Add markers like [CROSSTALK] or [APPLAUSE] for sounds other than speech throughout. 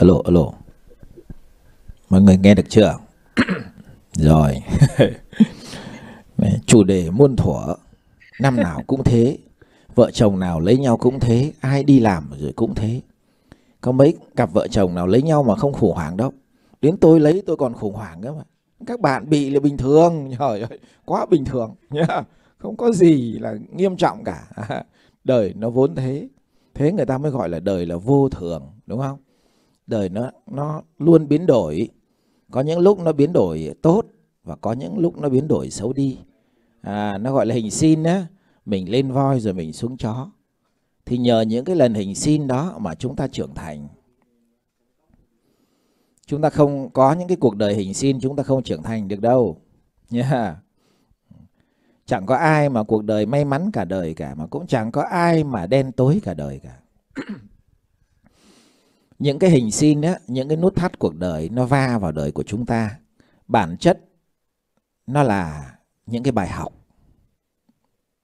alo alo mọi người nghe được chưa [COUGHS] rồi [LAUGHS] chủ đề muôn thuở năm nào cũng thế vợ chồng nào lấy nhau cũng thế ai đi làm rồi cũng thế có mấy cặp vợ chồng nào lấy nhau mà không khủng hoảng đâu đến tôi lấy tôi còn khủng hoảng cơ mà các bạn bị là bình thường [LAUGHS] trời ơi quá bình thường nhá không có gì là nghiêm trọng cả [LAUGHS] đời nó vốn thế thế người ta mới gọi là đời là vô thường đúng không đời nó nó luôn biến đổi có những lúc nó biến đổi tốt và có những lúc nó biến đổi xấu đi à, nó gọi là hình xin á mình lên voi rồi mình xuống chó thì nhờ những cái lần hình xin đó mà chúng ta trưởng thành chúng ta không có những cái cuộc đời hình xin chúng ta không trưởng thành được đâu nhá yeah. chẳng có ai mà cuộc đời may mắn cả đời cả mà cũng chẳng có ai mà đen tối cả đời cả những cái hình sin á, những cái nút thắt cuộc đời nó va vào đời của chúng ta. Bản chất nó là những cái bài học.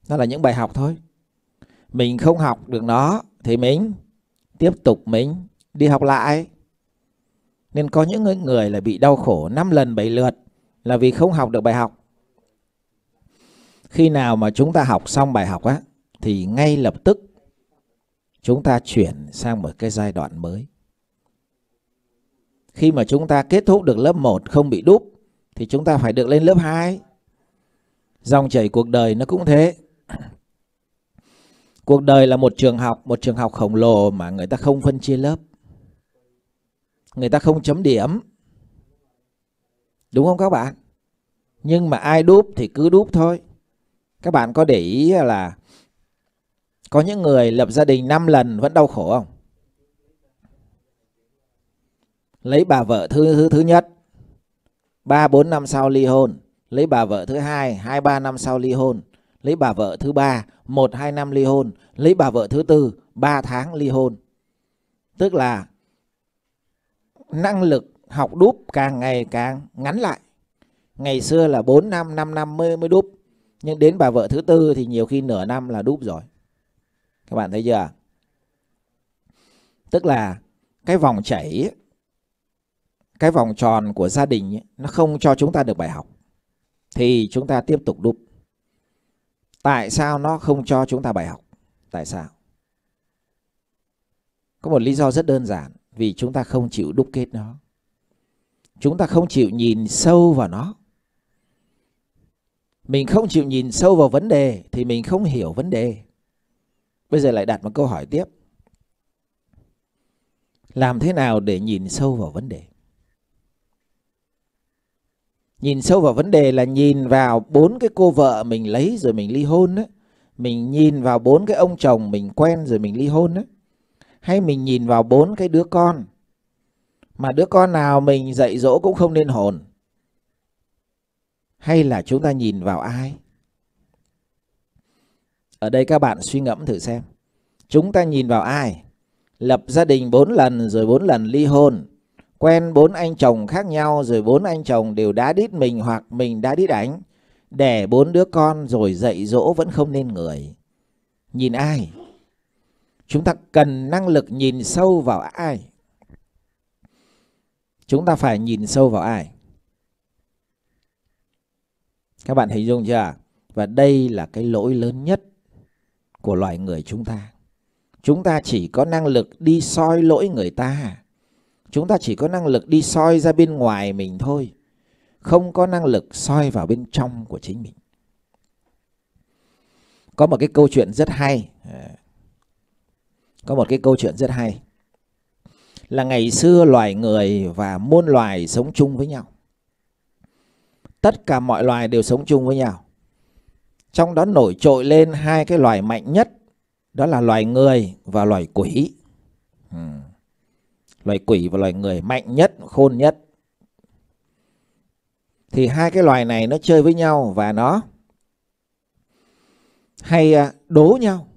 Nó là những bài học thôi. Mình không học được nó thì mình tiếp tục mình đi học lại. Nên có những người là bị đau khổ 5 lần 7 lượt là vì không học được bài học. Khi nào mà chúng ta học xong bài học á thì ngay lập tức chúng ta chuyển sang một cái giai đoạn mới khi mà chúng ta kết thúc được lớp 1 không bị đúp thì chúng ta phải được lên lớp 2. Dòng chảy cuộc đời nó cũng thế. [CLEARS THROAT] Cuộc đời là một trường học, một trường học khổng lồ mà người ta không phân chia lớp. Người ta không chấm điểm. Đúng không các bạn? Nhưng mà ai đúp thì cứ đúp thôi. Các bạn có để ý là có những người lập gia đình 5 lần vẫn đau khổ không? lấy bà vợ thứ thứ, thứ nhất, 3 4 năm sau ly hôn, lấy bà vợ thứ hai, 2 3 năm sau ly hôn, lấy bà vợ thứ ba, 1 2 năm ly hôn, lấy bà vợ thứ tư, 3 tháng ly hôn. Tức là năng lực học đúp càng ngày càng ngắn lại. Ngày xưa là 4 năm, 5 năm mới, mới đúp. Nhưng đến bà vợ thứ tư thì nhiều khi nửa năm là đúp rồi. Các bạn thấy chưa? Tức là cái vòng chảy cái vòng tròn của gia đình nó không cho chúng ta được bài học thì chúng ta tiếp tục đúc tại sao nó không cho chúng ta bài học tại sao có một lý do rất đơn giản vì chúng ta không chịu đúc kết nó chúng ta không chịu nhìn sâu vào nó mình không chịu nhìn sâu vào vấn đề thì mình không hiểu vấn đề bây giờ lại đặt một câu hỏi tiếp làm thế nào để nhìn sâu vào vấn đề Nhìn sâu vào vấn đề là nhìn vào bốn cái cô vợ mình lấy rồi mình ly hôn đấy. Mình nhìn vào bốn cái ông chồng mình quen rồi mình ly hôn đấy. Hay mình nhìn vào bốn cái đứa con. Mà đứa con nào mình dạy dỗ cũng không nên hồn. Hay là chúng ta nhìn vào ai? Ở đây các bạn suy ngẫm thử xem. Chúng ta nhìn vào ai? Lập gia đình bốn lần rồi bốn lần ly hôn quen bốn anh chồng khác nhau rồi bốn anh chồng đều đá đít mình hoặc mình đá đít đánh. Đẻ bốn đứa con rồi dạy dỗ vẫn không nên người. Nhìn ai? Chúng ta cần năng lực nhìn sâu vào ai? Chúng ta phải nhìn sâu vào ai? Các bạn hình dung chưa? Và đây là cái lỗi lớn nhất của loài người chúng ta. Chúng ta chỉ có năng lực đi soi lỗi người ta chúng ta chỉ có năng lực đi soi ra bên ngoài mình thôi không có năng lực soi vào bên trong của chính mình có một cái câu chuyện rất hay à, có một cái câu chuyện rất hay là ngày xưa loài người và muôn loài sống chung với nhau tất cả mọi loài đều sống chung với nhau trong đó nổi trội lên hai cái loài mạnh nhất đó là loài người và loài quỷ ừ loài quỷ và loài người mạnh nhất, khôn nhất. Thì hai cái loài này nó chơi với nhau và nó hay à, đố nhau.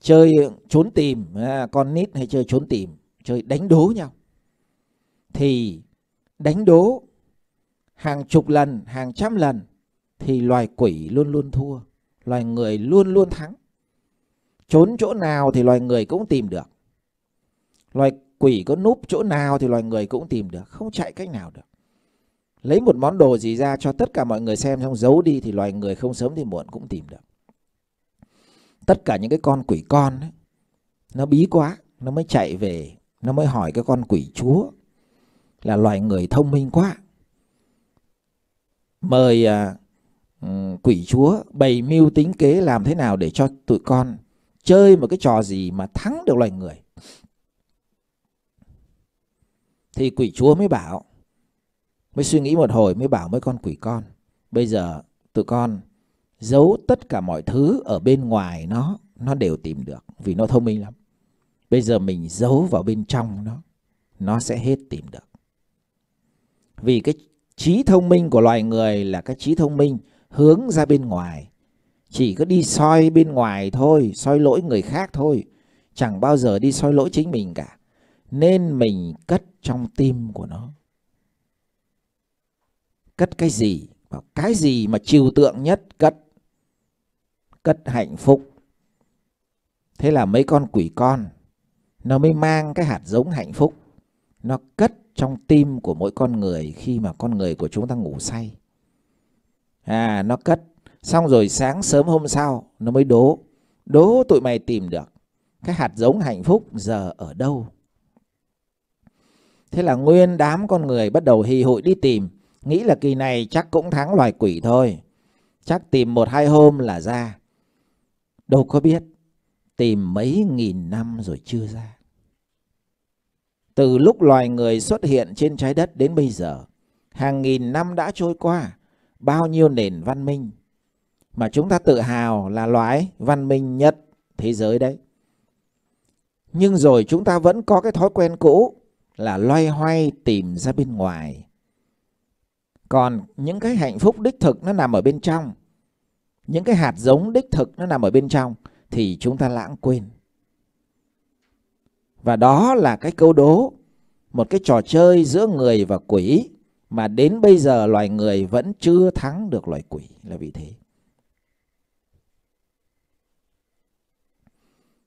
Chơi trốn tìm, à, con nít hay chơi trốn tìm, chơi đánh đố nhau. Thì đánh đố hàng chục lần, hàng trăm lần thì loài quỷ luôn luôn thua, loài người luôn luôn thắng. Trốn chỗ nào thì loài người cũng tìm được. Loài Quỷ có núp chỗ nào thì loài người cũng tìm được, không chạy cách nào được. Lấy một món đồ gì ra cho tất cả mọi người xem xong giấu đi thì loài người không sớm thì muộn cũng tìm được. Tất cả những cái con quỷ con ấy, nó bí quá, nó mới chạy về, nó mới hỏi cái con quỷ chúa là loài người thông minh quá. Mời à, ừ, quỷ chúa bày mưu tính kế làm thế nào để cho tụi con chơi một cái trò gì mà thắng được loài người. Thì quỷ chúa mới bảo Mới suy nghĩ một hồi mới bảo mấy con quỷ con Bây giờ tụi con Giấu tất cả mọi thứ ở bên ngoài nó Nó đều tìm được Vì nó thông minh lắm Bây giờ mình giấu vào bên trong nó Nó sẽ hết tìm được Vì cái trí thông minh của loài người Là cái trí thông minh hướng ra bên ngoài Chỉ có đi soi bên ngoài thôi Soi lỗi người khác thôi Chẳng bao giờ đi soi lỗi chính mình cả nên mình cất trong tim của nó cất cái gì bảo cái gì mà trừu tượng nhất cất cất hạnh phúc thế là mấy con quỷ con nó mới mang cái hạt giống hạnh phúc nó cất trong tim của mỗi con người khi mà con người của chúng ta ngủ say à nó cất xong rồi sáng sớm hôm sau nó mới đố đố tụi mày tìm được cái hạt giống hạnh phúc giờ ở đâu Thế là nguyên đám con người bắt đầu hì hụi đi tìm, nghĩ là kỳ này chắc cũng thắng loài quỷ thôi. Chắc tìm một hai hôm là ra. Đâu có biết, tìm mấy nghìn năm rồi chưa ra. Từ lúc loài người xuất hiện trên trái đất đến bây giờ, hàng nghìn năm đã trôi qua, bao nhiêu nền văn minh. Mà chúng ta tự hào là loài văn minh nhất thế giới đấy. Nhưng rồi chúng ta vẫn có cái thói quen cũ là loay hoay tìm ra bên ngoài. Còn những cái hạnh phúc đích thực nó nằm ở bên trong. Những cái hạt giống đích thực nó nằm ở bên trong thì chúng ta lãng quên. Và đó là cái câu đố, một cái trò chơi giữa người và quỷ mà đến bây giờ loài người vẫn chưa thắng được loài quỷ là vì thế.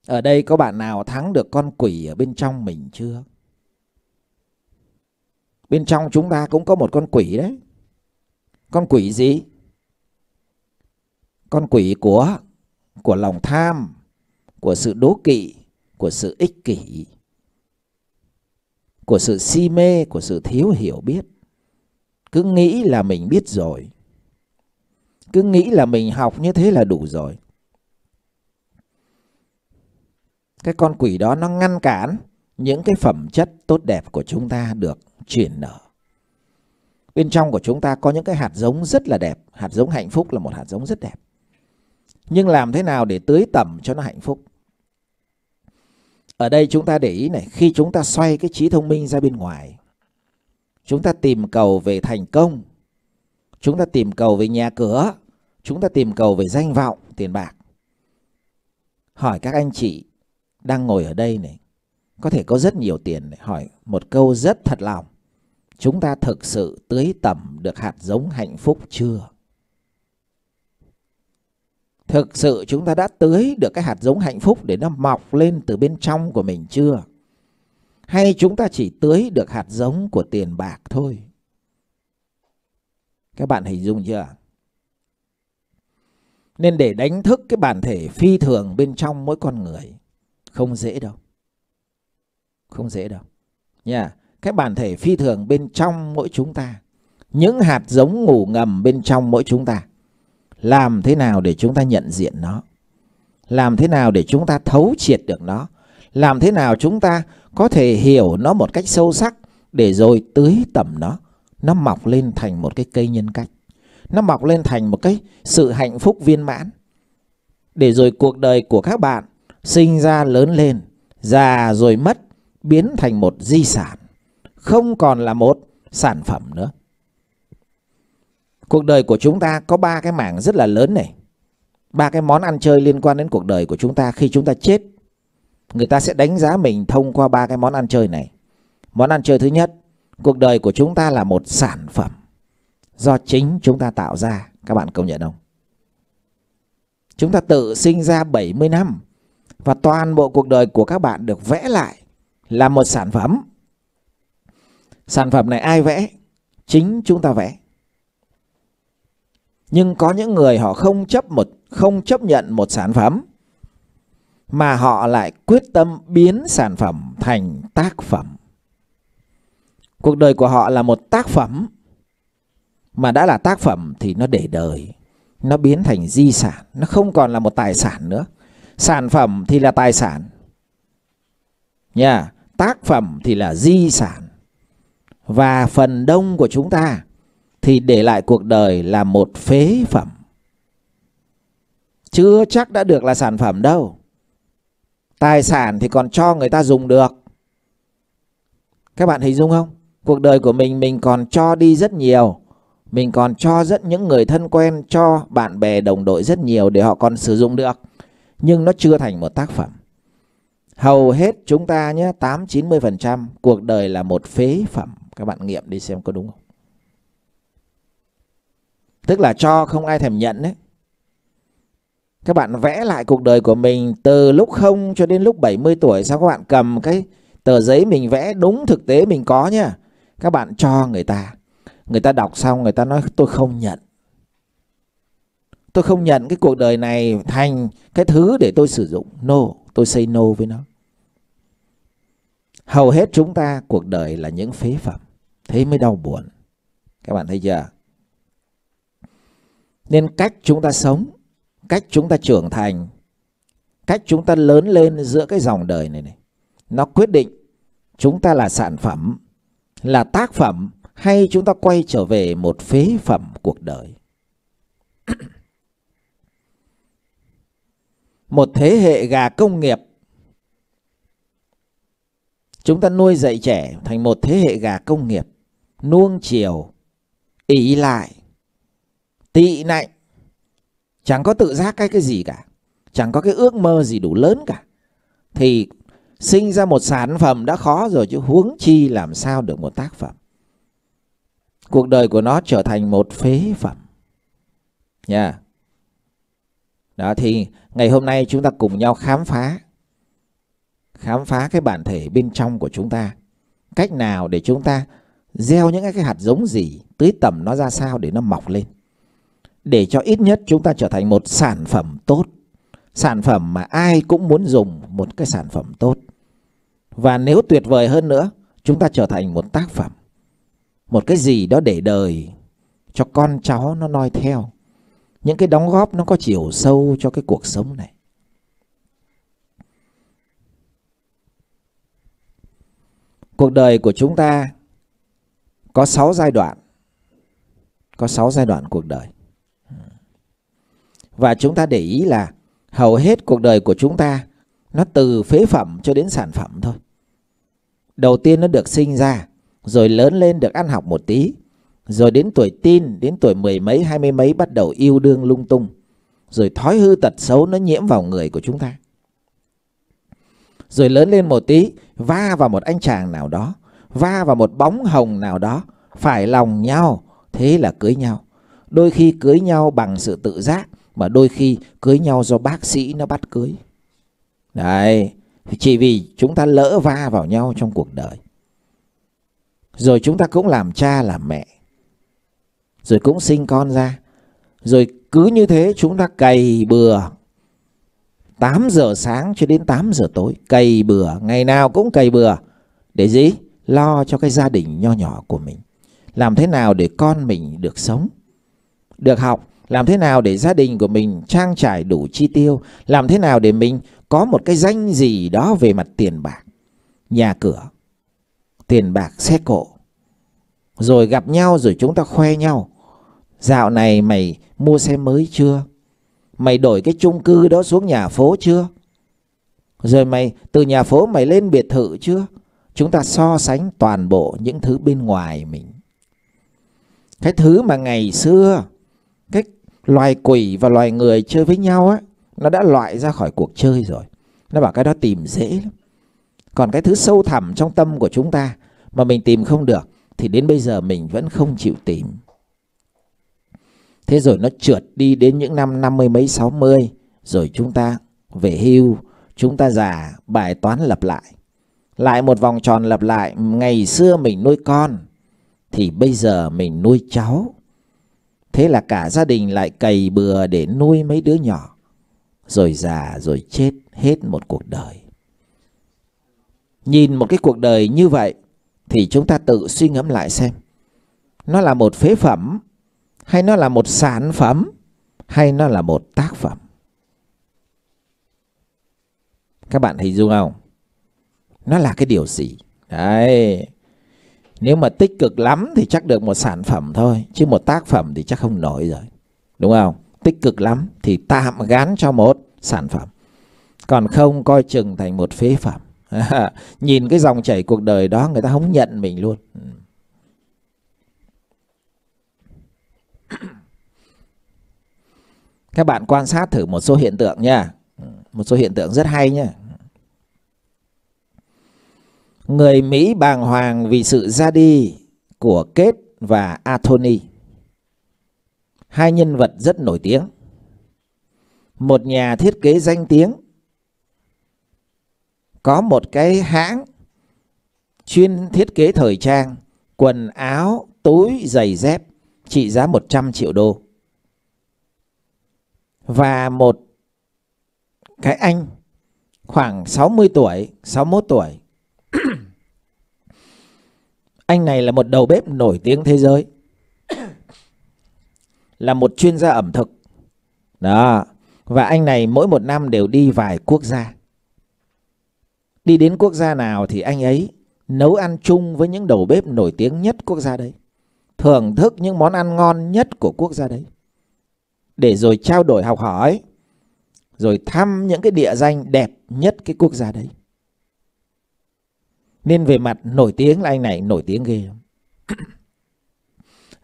Ở đây có bạn nào thắng được con quỷ ở bên trong mình chưa? Bên trong chúng ta cũng có một con quỷ đấy. Con quỷ gì? Con quỷ của của lòng tham, của sự đố kỵ, của sự ích kỷ, của sự si mê, của sự thiếu hiểu biết. Cứ nghĩ là mình biết rồi. Cứ nghĩ là mình học như thế là đủ rồi. Cái con quỷ đó nó ngăn cản những cái phẩm chất tốt đẹp của chúng ta được chuyển nở. Bên trong của chúng ta có những cái hạt giống rất là đẹp, hạt giống hạnh phúc là một hạt giống rất đẹp. Nhưng làm thế nào để tưới tẩm cho nó hạnh phúc? Ở đây chúng ta để ý này, khi chúng ta xoay cái trí thông minh ra bên ngoài, chúng ta tìm cầu về thành công, chúng ta tìm cầu về nhà cửa, chúng ta tìm cầu về danh vọng, tiền bạc. Hỏi các anh chị đang ngồi ở đây này, có thể có rất nhiều tiền để hỏi một câu rất thật lòng. Chúng ta thực sự tưới tẩm được hạt giống hạnh phúc chưa? Thực sự chúng ta đã tưới được cái hạt giống hạnh phúc để nó mọc lên từ bên trong của mình chưa? Hay chúng ta chỉ tưới được hạt giống của tiền bạc thôi? Các bạn hình dung chưa? Nên để đánh thức cái bản thể phi thường bên trong mỗi con người không dễ đâu. Không dễ đâu. Nha. Cái bản thể phi thường bên trong mỗi chúng ta, những hạt giống ngủ ngầm bên trong mỗi chúng ta. Làm thế nào để chúng ta nhận diện nó? Làm thế nào để chúng ta thấu triệt được nó? Làm thế nào chúng ta có thể hiểu nó một cách sâu sắc để rồi tưới tẩm nó, nó mọc lên thành một cái cây nhân cách. Nó mọc lên thành một cái sự hạnh phúc viên mãn. Để rồi cuộc đời của các bạn sinh ra lớn lên, già rồi mất, biến thành một di sản, không còn là một sản phẩm nữa. Cuộc đời của chúng ta có ba cái mảng rất là lớn này. Ba cái món ăn chơi liên quan đến cuộc đời của chúng ta khi chúng ta chết. Người ta sẽ đánh giá mình thông qua ba cái món ăn chơi này. Món ăn chơi thứ nhất, cuộc đời của chúng ta là một sản phẩm do chính chúng ta tạo ra, các bạn công nhận không? Chúng ta tự sinh ra 70 năm và toàn bộ cuộc đời của các bạn được vẽ lại là một sản phẩm. Sản phẩm này ai vẽ? Chính chúng ta vẽ. Nhưng có những người họ không chấp một không chấp nhận một sản phẩm mà họ lại quyết tâm biến sản phẩm thành tác phẩm. Cuộc đời của họ là một tác phẩm mà đã là tác phẩm thì nó để đời, nó biến thành di sản, nó không còn là một tài sản nữa. Sản phẩm thì là tài sản. Nha. Yeah tác phẩm thì là di sản. Và phần đông của chúng ta thì để lại cuộc đời là một phế phẩm. Chưa chắc đã được là sản phẩm đâu. Tài sản thì còn cho người ta dùng được. Các bạn hình dung không? Cuộc đời của mình mình còn cho đi rất nhiều. Mình còn cho rất những người thân quen, cho bạn bè đồng đội rất nhiều để họ còn sử dụng được. Nhưng nó chưa thành một tác phẩm. Hầu hết chúng ta nhé, 8-90% cuộc đời là một phế phẩm. Các bạn nghiệm đi xem có đúng không? Tức là cho không ai thèm nhận đấy. Các bạn vẽ lại cuộc đời của mình từ lúc không cho đến lúc 70 tuổi. Sao các bạn cầm cái tờ giấy mình vẽ đúng thực tế mình có nhá. Các bạn cho người ta. Người ta đọc xong người ta nói tôi không nhận. Tôi không nhận cái cuộc đời này thành cái thứ để tôi sử dụng. No, tôi say no với nó hầu hết chúng ta cuộc đời là những phế phẩm thế mới đau buồn các bạn thấy chưa nên cách chúng ta sống cách chúng ta trưởng thành cách chúng ta lớn lên giữa cái dòng đời này này nó quyết định chúng ta là sản phẩm là tác phẩm hay chúng ta quay trở về một phế phẩm cuộc đời một thế hệ gà công nghiệp Chúng ta nuôi dạy trẻ thành một thế hệ gà công nghiệp, nuông chiều, ỷ lại, tị nạnh, chẳng có tự giác cái cái gì cả, chẳng có cái ước mơ gì đủ lớn cả. Thì sinh ra một sản phẩm đã khó rồi chứ huống chi làm sao được một tác phẩm. Cuộc đời của nó trở thành một phế phẩm. Nha. Yeah. Đó thì ngày hôm nay chúng ta cùng nhau khám phá khám phá cái bản thể bên trong của chúng ta. Cách nào để chúng ta gieo những cái hạt giống gì, tưới tẩm nó ra sao để nó mọc lên. Để cho ít nhất chúng ta trở thành một sản phẩm tốt. Sản phẩm mà ai cũng muốn dùng một cái sản phẩm tốt. Và nếu tuyệt vời hơn nữa, chúng ta trở thành một tác phẩm. Một cái gì đó để đời cho con cháu nó noi theo. Những cái đóng góp nó có chiều sâu cho cái cuộc sống này. cuộc đời của chúng ta có 6 giai đoạn. Có 6 giai đoạn cuộc đời. Và chúng ta để ý là hầu hết cuộc đời của chúng ta nó từ phế phẩm cho đến sản phẩm thôi. Đầu tiên nó được sinh ra, rồi lớn lên được ăn học một tí, rồi đến tuổi tin, đến tuổi mười mấy, hai mươi mấy bắt đầu yêu đương lung tung, rồi thói hư tật xấu nó nhiễm vào người của chúng ta rồi lớn lên một tí va vào một anh chàng nào đó, va vào một bóng hồng nào đó, phải lòng nhau, thế là cưới nhau. Đôi khi cưới nhau bằng sự tự giác mà đôi khi cưới nhau do bác sĩ nó bắt cưới. Đấy, chỉ vì chúng ta lỡ va vào nhau trong cuộc đời. Rồi chúng ta cũng làm cha làm mẹ. Rồi cũng sinh con ra. Rồi cứ như thế chúng ta cày bừa 8 giờ sáng cho đến 8 giờ tối cày bừa ngày nào cũng cày bừa để gì lo cho cái gia đình nho nhỏ của mình làm thế nào để con mình được sống được học làm thế nào để gia đình của mình trang trải đủ chi tiêu làm thế nào để mình có một cái danh gì đó về mặt tiền bạc nhà cửa tiền bạc xe cộ rồi gặp nhau rồi chúng ta khoe nhau dạo này mày mua xe mới chưa mày đổi cái chung cư đó xuống nhà phố chưa? Rồi mày từ nhà phố mày lên biệt thự chưa? Chúng ta so sánh toàn bộ những thứ bên ngoài mình. Cái thứ mà ngày xưa cái loài quỷ và loài người chơi với nhau á nó đã loại ra khỏi cuộc chơi rồi. Nó bảo cái đó tìm dễ lắm. Còn cái thứ sâu thẳm trong tâm của chúng ta mà mình tìm không được thì đến bây giờ mình vẫn không chịu tìm. Thế rồi nó trượt đi đến những năm năm mươi mấy sáu mươi Rồi chúng ta về hưu Chúng ta già bài toán lập lại Lại một vòng tròn lập lại Ngày xưa mình nuôi con Thì bây giờ mình nuôi cháu Thế là cả gia đình lại cày bừa để nuôi mấy đứa nhỏ Rồi già rồi chết hết một cuộc đời Nhìn một cái cuộc đời như vậy Thì chúng ta tự suy ngẫm lại xem Nó là một phế phẩm hay nó là một sản phẩm hay nó là một tác phẩm các bạn hình dung không nó là cái điều gì đấy nếu mà tích cực lắm thì chắc được một sản phẩm thôi chứ một tác phẩm thì chắc không nổi rồi đúng không tích cực lắm thì tạm gán cho một sản phẩm còn không coi chừng thành một phế phẩm [LAUGHS] nhìn cái dòng chảy cuộc đời đó người ta không nhận mình luôn Các bạn quan sát thử một số hiện tượng nha. Một số hiện tượng rất hay nha. Người Mỹ bàng hoàng vì sự ra đi của Kate và Anthony. Hai nhân vật rất nổi tiếng. Một nhà thiết kế danh tiếng. Có một cái hãng chuyên thiết kế thời trang, quần áo, túi, giày dép trị giá 100 triệu đô và một cái anh khoảng 60 tuổi, 61 tuổi. [CLEARS THROAT] anh này là một đầu bếp nổi tiếng thế giới. [CLEARS THROAT] là một chuyên gia ẩm thực. Đó. Và anh này mỗi một năm đều đi vài quốc gia. Đi đến quốc gia nào thì anh ấy nấu ăn chung với những đầu bếp nổi tiếng nhất quốc gia đấy. Thưởng thức những món ăn ngon nhất của quốc gia đấy để rồi trao đổi học hỏi, rồi thăm những cái địa danh đẹp nhất cái quốc gia đấy. Nên về mặt nổi tiếng là anh này nổi tiếng ghê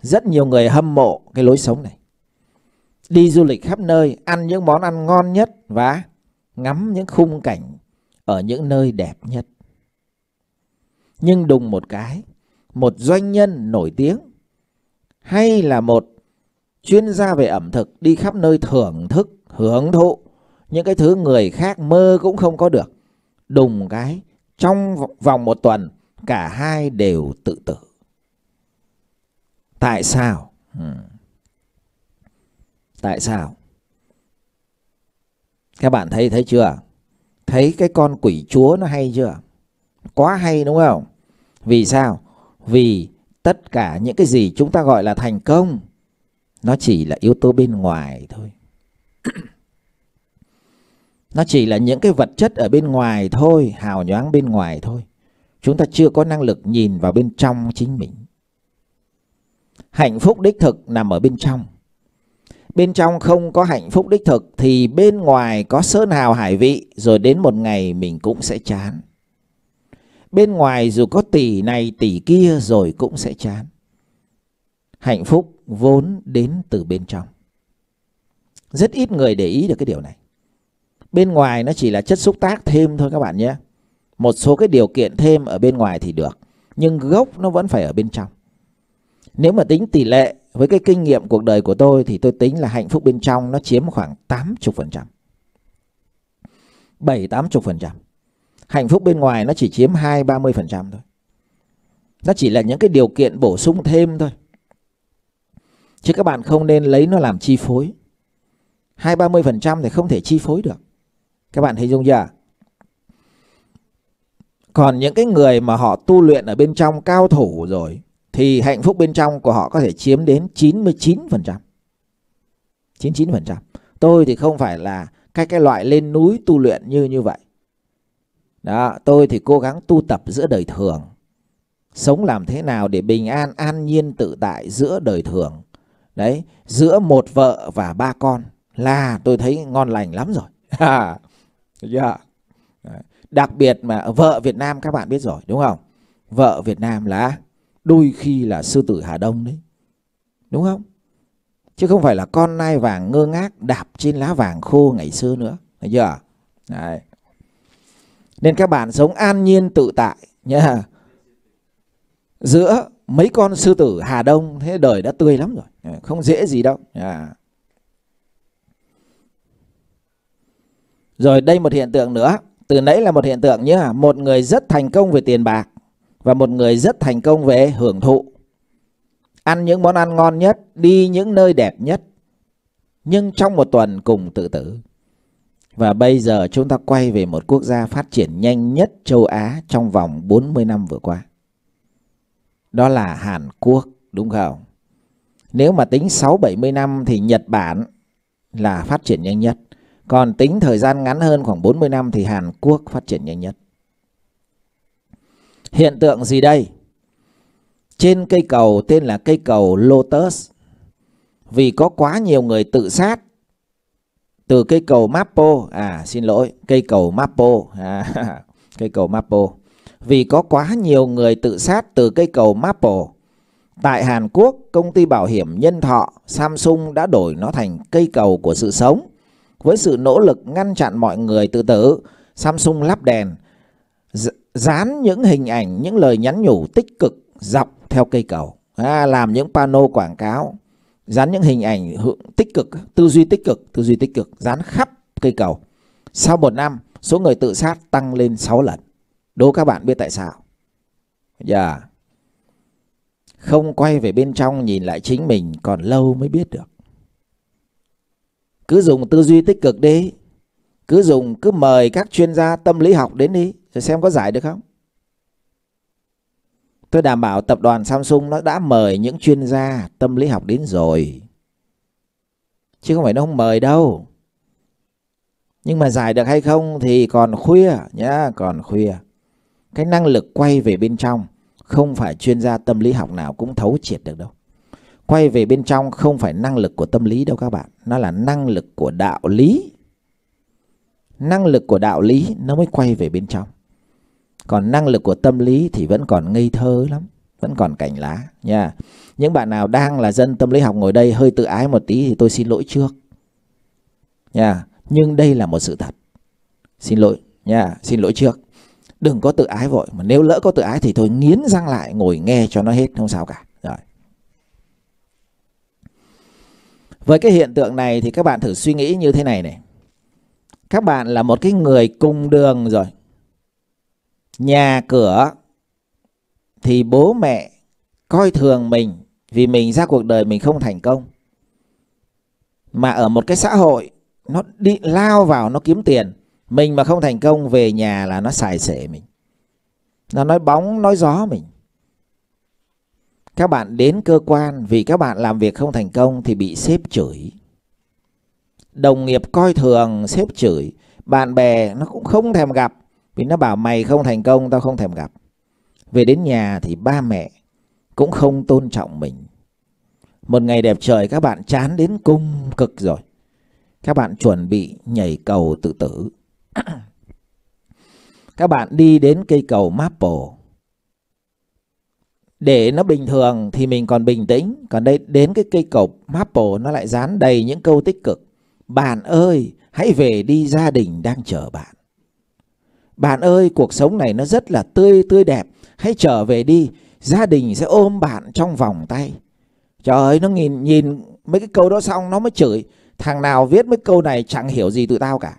Rất nhiều người hâm mộ cái lối sống này. Đi du lịch khắp nơi, ăn những món ăn ngon nhất và ngắm những khung cảnh ở những nơi đẹp nhất. Nhưng đùng một cái, một doanh nhân nổi tiếng hay là một chuyên gia về ẩm thực đi khắp nơi thưởng thức, hưởng thụ những cái thứ người khác mơ cũng không có được. Đùng cái, trong vòng một tuần, cả hai đều tự tử. Tại sao? Ừ. Tại sao? Các bạn thấy thấy chưa? Thấy cái con quỷ chúa nó hay chưa? Quá hay đúng không? Vì sao? Vì tất cả những cái gì chúng ta gọi là thành công nó chỉ là yếu tố bên ngoài thôi [CLEARS THROAT] nó chỉ là những cái vật chất ở bên ngoài thôi hào nhoáng bên ngoài thôi chúng ta chưa có năng lực nhìn vào bên trong chính mình hạnh phúc đích thực nằm ở bên trong bên trong không có hạnh phúc đích thực thì bên ngoài có sơn hào hải vị rồi đến một ngày mình cũng sẽ chán bên ngoài dù có tỷ này tỷ kia rồi cũng sẽ chán Hạnh phúc vốn đến từ bên trong. Rất ít người để ý được cái điều này. Bên ngoài nó chỉ là chất xúc tác thêm thôi các bạn nhé. Một số cái điều kiện thêm ở bên ngoài thì được, nhưng gốc nó vẫn phải ở bên trong. Nếu mà tính tỷ lệ với cái kinh nghiệm cuộc đời của tôi thì tôi tính là hạnh phúc bên trong nó chiếm khoảng 80%. 7-80%. Hạnh phúc bên ngoài nó chỉ chiếm 2-30% thôi. Nó chỉ là những cái điều kiện bổ sung thêm thôi chứ các bạn không nên lấy nó làm chi phối hai ba mươi phần trăm thì không thể chi phối được các bạn thấy dung chưa còn những cái người mà họ tu luyện ở bên trong cao thủ rồi thì hạnh phúc bên trong của họ có thể chiếm đến 99 phần trăm 99 phần trăm tôi thì không phải là cái cái loại lên núi tu luyện như như vậy đó tôi thì cố gắng tu tập giữa đời thường sống làm thế nào để bình an an nhiên tự tại giữa đời thường đấy giữa một vợ và ba con là tôi thấy ngon lành lắm rồi à, [LAUGHS] đặc biệt mà vợ Việt Nam các bạn biết rồi đúng không vợ Việt Nam là đôi khi là sư tử Hà Đông đấy đúng không chứ không phải là con nai vàng ngơ ngác đạp trên lá vàng khô ngày xưa nữa thấy chưa đấy. nên các bạn sống an nhiên tự tại nha giữa mấy con sư tử Hà Đông thế đời đã tươi lắm rồi không dễ gì đâu à. rồi đây một hiện tượng nữa từ nãy là một hiện tượng nhá một người rất thành công về tiền bạc và một người rất thành công về hưởng thụ ăn những món ăn ngon nhất đi những nơi đẹp nhất nhưng trong một tuần cùng tự tử và bây giờ chúng ta quay về một quốc gia phát triển nhanh nhất châu Á trong vòng 40 năm vừa qua đó là Hàn Quốc đúng không? Nếu mà tính 6-70 năm thì Nhật Bản là phát triển nhanh nhất. Còn tính thời gian ngắn hơn khoảng 40 năm thì Hàn Quốc phát triển nhanh nhất. Hiện tượng gì đây? Trên cây cầu tên là cây cầu Lotus. Vì có quá nhiều người tự sát từ cây cầu Mapo, à xin lỗi, cây cầu Mapo, à, [LAUGHS] cây cầu Mapo vì có quá nhiều người tự sát từ cây cầu Maple. Tại Hàn Quốc, công ty bảo hiểm nhân thọ Samsung đã đổi nó thành cây cầu của sự sống. Với sự nỗ lực ngăn chặn mọi người tự tử, Samsung lắp đèn, dán những hình ảnh, những lời nhắn nhủ tích cực dọc theo cây cầu. À, làm những pano quảng cáo, dán những hình ảnh tích cực, tư duy tích cực, tư duy tích cực, dán khắp cây cầu. Sau một năm, số người tự sát tăng lên 6 lần. Đố các bạn biết tại sao. Dạ. Không quay về bên trong nhìn lại chính mình còn lâu mới biết được. Cứ dùng tư duy tích cực đi. Cứ dùng, cứ mời các chuyên gia tâm lý học đến đi. Rồi xem có giải được không. Tôi đảm bảo tập đoàn Samsung nó đã mời những chuyên gia tâm lý học đến rồi. Chứ không phải nó không mời đâu. Nhưng mà giải được hay không thì còn khuya nhá, còn khuya. Cái năng lực quay về bên trong không phải chuyên gia tâm lý học nào cũng thấu triệt được đâu. Quay về bên trong không phải năng lực của tâm lý đâu các bạn, nó là năng lực của đạo lý. Năng lực của đạo lý nó mới quay về bên trong. Còn năng lực của tâm lý thì vẫn còn ngây thơ lắm, vẫn còn cảnh lá nha. Những bạn nào đang là dân tâm lý học ngồi đây hơi tự ái một tí thì tôi xin lỗi trước. Nha, nhưng đây là một sự thật. Xin lỗi nha, xin lỗi trước đừng có tự ái vội mà nếu lỡ có tự ái thì thôi nghiến răng lại ngồi nghe cho nó hết không sao cả rồi với cái hiện tượng này thì các bạn thử suy nghĩ như thế này này các bạn là một cái người cùng đường rồi nhà cửa thì bố mẹ coi thường mình vì mình ra cuộc đời mình không thành công mà ở một cái xã hội nó đi lao vào nó kiếm tiền mình mà không thành công về nhà là nó xài xệ mình. Nó nói bóng, nói gió mình. Các bạn đến cơ quan vì các bạn làm việc không thành công thì bị sếp chửi. Đồng nghiệp coi thường, sếp chửi. Bạn bè nó cũng không thèm gặp. Vì nó bảo mày không thành công, tao không thèm gặp. Về đến nhà thì ba mẹ cũng không tôn trọng mình. Một ngày đẹp trời các bạn chán đến cung cực rồi. Các bạn chuẩn bị nhảy cầu tự tử các bạn đi đến cây cầu Maple. Để nó bình thường thì mình còn bình tĩnh, còn đây đến cái cây cầu Maple nó lại dán đầy những câu tích cực. Bạn ơi, hãy về đi gia đình đang chờ bạn. Bạn ơi, cuộc sống này nó rất là tươi tươi đẹp, hãy trở về đi, gia đình sẽ ôm bạn trong vòng tay. Trời ơi, nó nhìn nhìn mấy cái câu đó xong nó mới chửi, thằng nào viết mấy câu này chẳng hiểu gì tụi tao cả.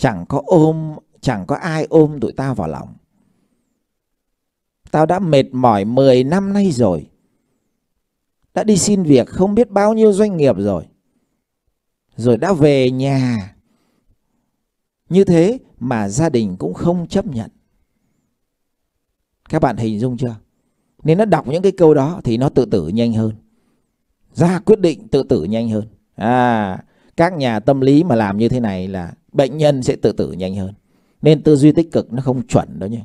Chẳng có ôm, chẳng có ai ôm tụi tao vào lòng. Tao đã mệt mỏi 10 năm nay rồi. Đã đi xin việc không biết bao nhiêu doanh nghiệp rồi. Rồi đã về nhà. Như thế mà gia đình cũng không chấp nhận. Các bạn hình dung chưa? Nên nó đọc những cái câu đó thì nó tự tử nhanh hơn. Ra quyết định tự tử nhanh hơn. À, các nhà tâm lý mà làm như thế này là bệnh nhân sẽ tự tử nhanh hơn nên tư duy tích cực nó không chuẩn đó nhỉ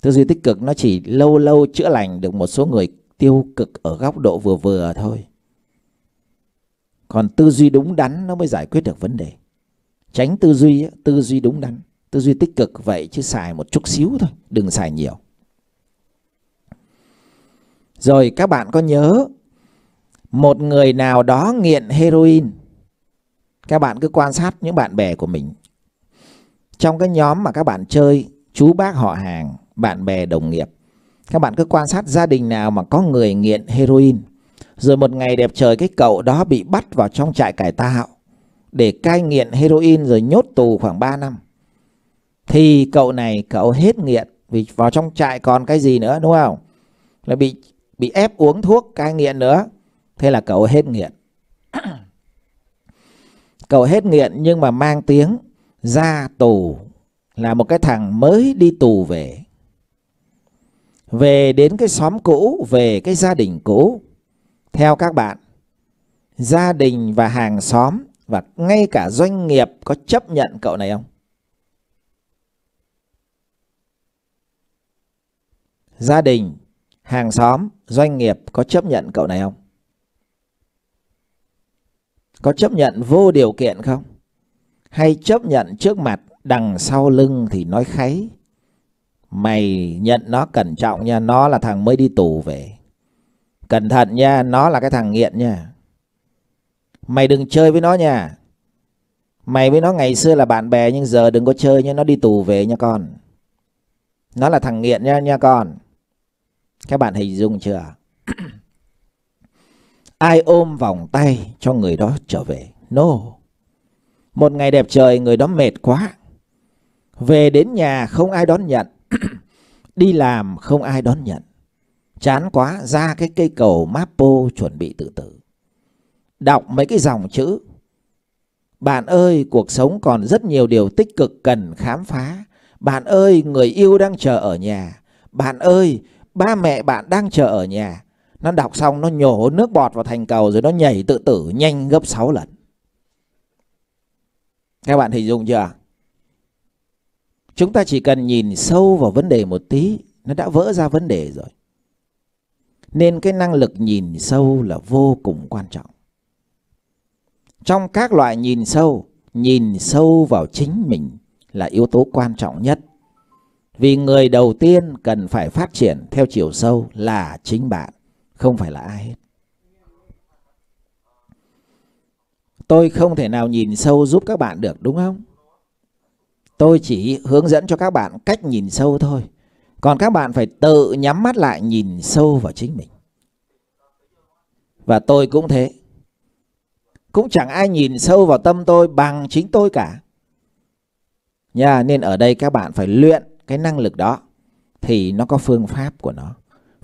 tư duy tích cực nó chỉ lâu lâu chữa lành được một số người tiêu cực ở góc độ vừa vừa thôi còn tư duy đúng đắn nó mới giải quyết được vấn đề tránh tư duy tư duy đúng đắn tư duy tích cực vậy chứ xài một chút xíu thôi đừng xài nhiều rồi các bạn có nhớ một người nào đó nghiện heroin các bạn cứ quan sát những bạn bè của mình trong cái nhóm mà các bạn chơi chú bác họ hàng bạn bè đồng nghiệp các bạn cứ quan sát gia đình nào mà có người nghiện heroin rồi một ngày đẹp trời cái cậu đó bị bắt vào trong trại cải tạo để cai nghiện heroin rồi nhốt tù khoảng 3 năm thì cậu này cậu hết nghiện vì vào trong trại còn cái gì nữa đúng không là bị bị ép uống thuốc cai nghiện nữa thế là cậu hết nghiện cậu hết nghiện nhưng mà mang tiếng ra tù là một cái thằng mới đi tù về về đến cái xóm cũ về cái gia đình cũ theo các bạn gia đình và hàng xóm và ngay cả doanh nghiệp có chấp nhận cậu này không gia đình hàng xóm doanh nghiệp có chấp nhận cậu này không có chấp nhận vô điều kiện không? Hay chấp nhận trước mặt, đằng sau lưng thì nói kháy. Mày nhận nó cẩn trọng nha, nó là thằng mới đi tù về. Cẩn thận nha, nó là cái thằng nghiện nha. Mày đừng chơi với nó nha. Mày với nó ngày xưa là bạn bè nhưng giờ đừng có chơi nha, nó đi tù về nha con. Nó là thằng nghiện nha nha con. Các bạn hình dung chưa? [CLEARS THROAT] Ai ôm vòng tay cho người đó trở về? No. Một ngày đẹp trời người đó mệt quá. Về đến nhà không ai đón nhận. [CLEARS THROAT] Đi làm không ai đón nhận. Chán quá ra cái cây cầu Mapo chuẩn bị tự tử. Đọc mấy cái dòng chữ. Bạn ơi, cuộc sống còn rất nhiều điều tích cực cần khám phá. Bạn ơi, người yêu đang chờ ở nhà. Bạn ơi, ba mẹ bạn đang chờ ở nhà. Nó đọc xong nó nhổ nước bọt vào thành cầu rồi nó nhảy tự tử nhanh gấp 6 lần. Các bạn hình dung chưa? Chúng ta chỉ cần nhìn sâu vào vấn đề một tí, nó đã vỡ ra vấn đề rồi. Nên cái năng lực nhìn sâu là vô cùng quan trọng. Trong các loại nhìn sâu, nhìn sâu vào chính mình là yếu tố quan trọng nhất. Vì người đầu tiên cần phải phát triển theo chiều sâu là chính bạn không phải là ai hết tôi không thể nào nhìn sâu giúp các bạn được đúng không tôi chỉ hướng dẫn cho các bạn cách nhìn sâu thôi còn các bạn phải tự nhắm mắt lại nhìn sâu vào chính mình và tôi cũng thế cũng chẳng ai nhìn sâu vào tâm tôi bằng chính tôi cả nha nên ở đây các bạn phải luyện cái năng lực đó thì nó có phương pháp của nó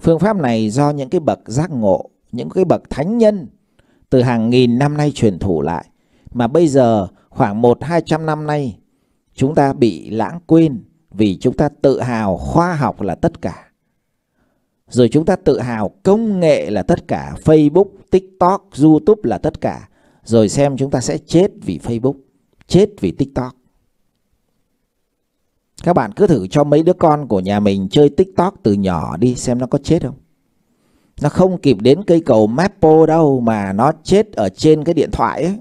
Phương pháp này do những cái bậc giác ngộ, những cái bậc thánh nhân từ hàng nghìn năm nay truyền thủ lại mà bây giờ khoảng 1 200 năm nay chúng ta bị lãng quên vì chúng ta tự hào khoa học là tất cả. Rồi chúng ta tự hào công nghệ là tất cả, Facebook, TikTok, YouTube là tất cả. Rồi xem chúng ta sẽ chết vì Facebook, chết vì TikTok. Các bạn cứ thử cho mấy đứa con của nhà mình chơi TikTok từ nhỏ đi xem nó có chết không. Nó không kịp đến cây cầu Maple đâu mà nó chết ở trên cái điện thoại ấy.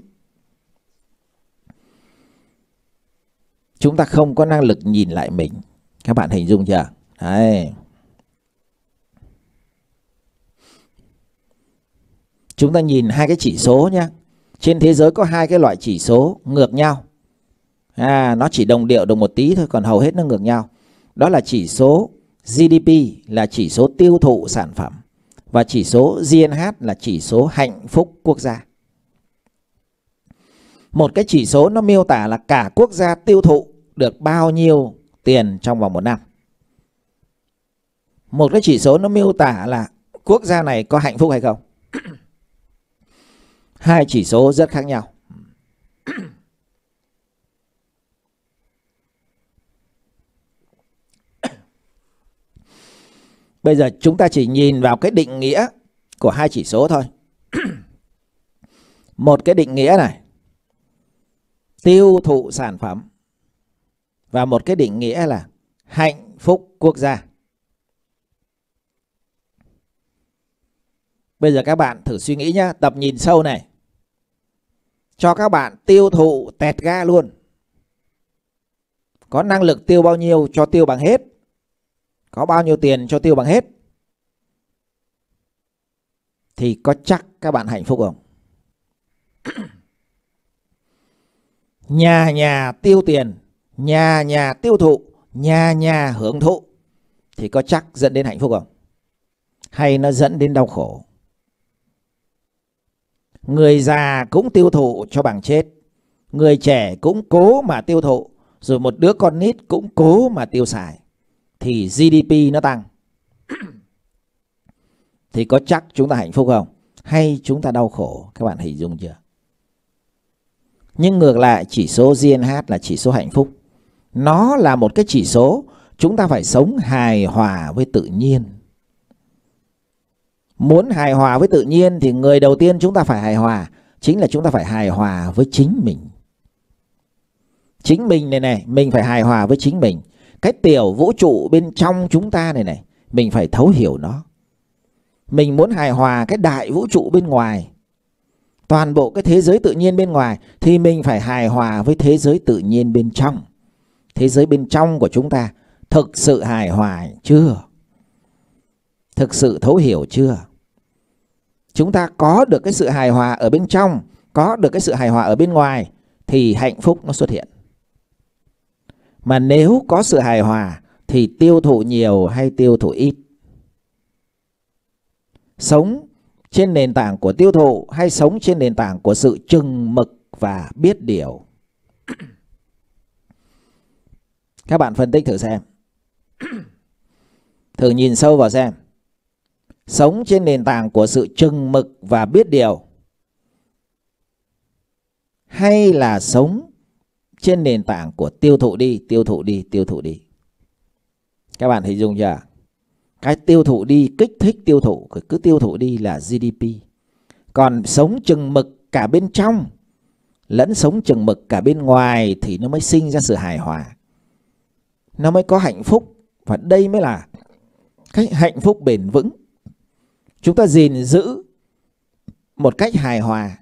Chúng ta không có năng lực nhìn lại mình. Các bạn hình dung chưa? Đấy. Chúng ta nhìn hai cái chỉ số nhé. Trên thế giới có hai cái loại chỉ số ngược nhau à, nó chỉ đồng điệu được một tí thôi còn hầu hết nó ngược nhau đó là chỉ số GDP là chỉ số tiêu thụ sản phẩm và chỉ số GNH là chỉ số hạnh phúc quốc gia một cái chỉ số nó miêu tả là cả quốc gia tiêu thụ được bao nhiêu tiền trong vòng một năm một cái chỉ số nó miêu tả là quốc gia này có hạnh phúc hay không [CLEARS THROAT] hai chỉ số rất khác nhau [CLEARS THROAT] Bây giờ chúng ta chỉ nhìn vào cái định nghĩa của hai chỉ số thôi. [CLEARS THROAT] Một cái định nghĩa này tiêu thụ sản phẩm và một cái định nghĩa là hạnh phúc quốc gia. Bây giờ các bạn thử suy nghĩ nhá, tập nhìn sâu này. Cho các bạn tiêu thụ tẹt ga luôn. Có năng lực tiêu bao nhiêu cho tiêu bằng hết có bao nhiêu tiền cho tiêu bằng hết thì có chắc các bạn hạnh phúc không? [CLEARS THROAT] nhà nhà tiêu tiền, nhà nhà tiêu thụ, nhà nhà hưởng thụ thì có chắc dẫn đến hạnh phúc không? Hay nó dẫn đến đau khổ? Người già cũng tiêu thụ cho bằng chết, người trẻ cũng cố mà tiêu thụ, rồi một đứa con nít cũng cố mà tiêu xài thì GDP nó tăng. thì có chắc chúng ta hạnh phúc không? Hay chúng ta đau khổ? Các bạn hình dung chưa? Nhưng ngược lại chỉ số GNH là chỉ số hạnh phúc. Nó là một cái chỉ số chúng ta phải sống hài hòa với tự nhiên. Muốn hài hòa với tự nhiên thì người đầu tiên chúng ta phải hài hòa chính là chúng ta phải hài hòa với chính mình. Chính mình này này, mình phải hài hòa với chính mình cái tiểu vũ trụ bên trong chúng ta này này, mình phải thấu hiểu nó. Mình muốn hài hòa cái đại vũ trụ bên ngoài. Toàn bộ cái thế giới tự nhiên bên ngoài thì mình phải hài hòa với thế giới tự nhiên bên trong. Thế giới bên trong của chúng ta thực sự hài hòa chưa? Thực sự thấu hiểu chưa? Chúng ta có được cái sự hài hòa ở bên trong, có được cái sự hài hòa ở bên ngoài thì hạnh phúc nó xuất hiện. Mà nếu có sự hài hòa thì tiêu thụ nhiều hay tiêu thụ ít? Sống trên nền tảng của tiêu thụ hay sống trên nền tảng của sự chừng mực và biết điều? Các bạn phân tích thử xem. Thử nhìn sâu vào xem. Sống trên nền tảng của sự chừng mực và biết điều hay là sống trên nền tảng của tiêu thụ đi, tiêu thụ đi, tiêu thụ đi. Các bạn hình dung chưa? Cái tiêu thụ đi kích thích tiêu thụ, cứ tiêu thụ đi là GDP. Còn sống chừng mực cả bên trong lẫn sống chừng mực cả bên ngoài thì nó mới sinh ra sự hài hòa. Nó mới có hạnh phúc và đây mới là cái hạnh phúc bền vững. Chúng ta gìn giữ một cách hài hòa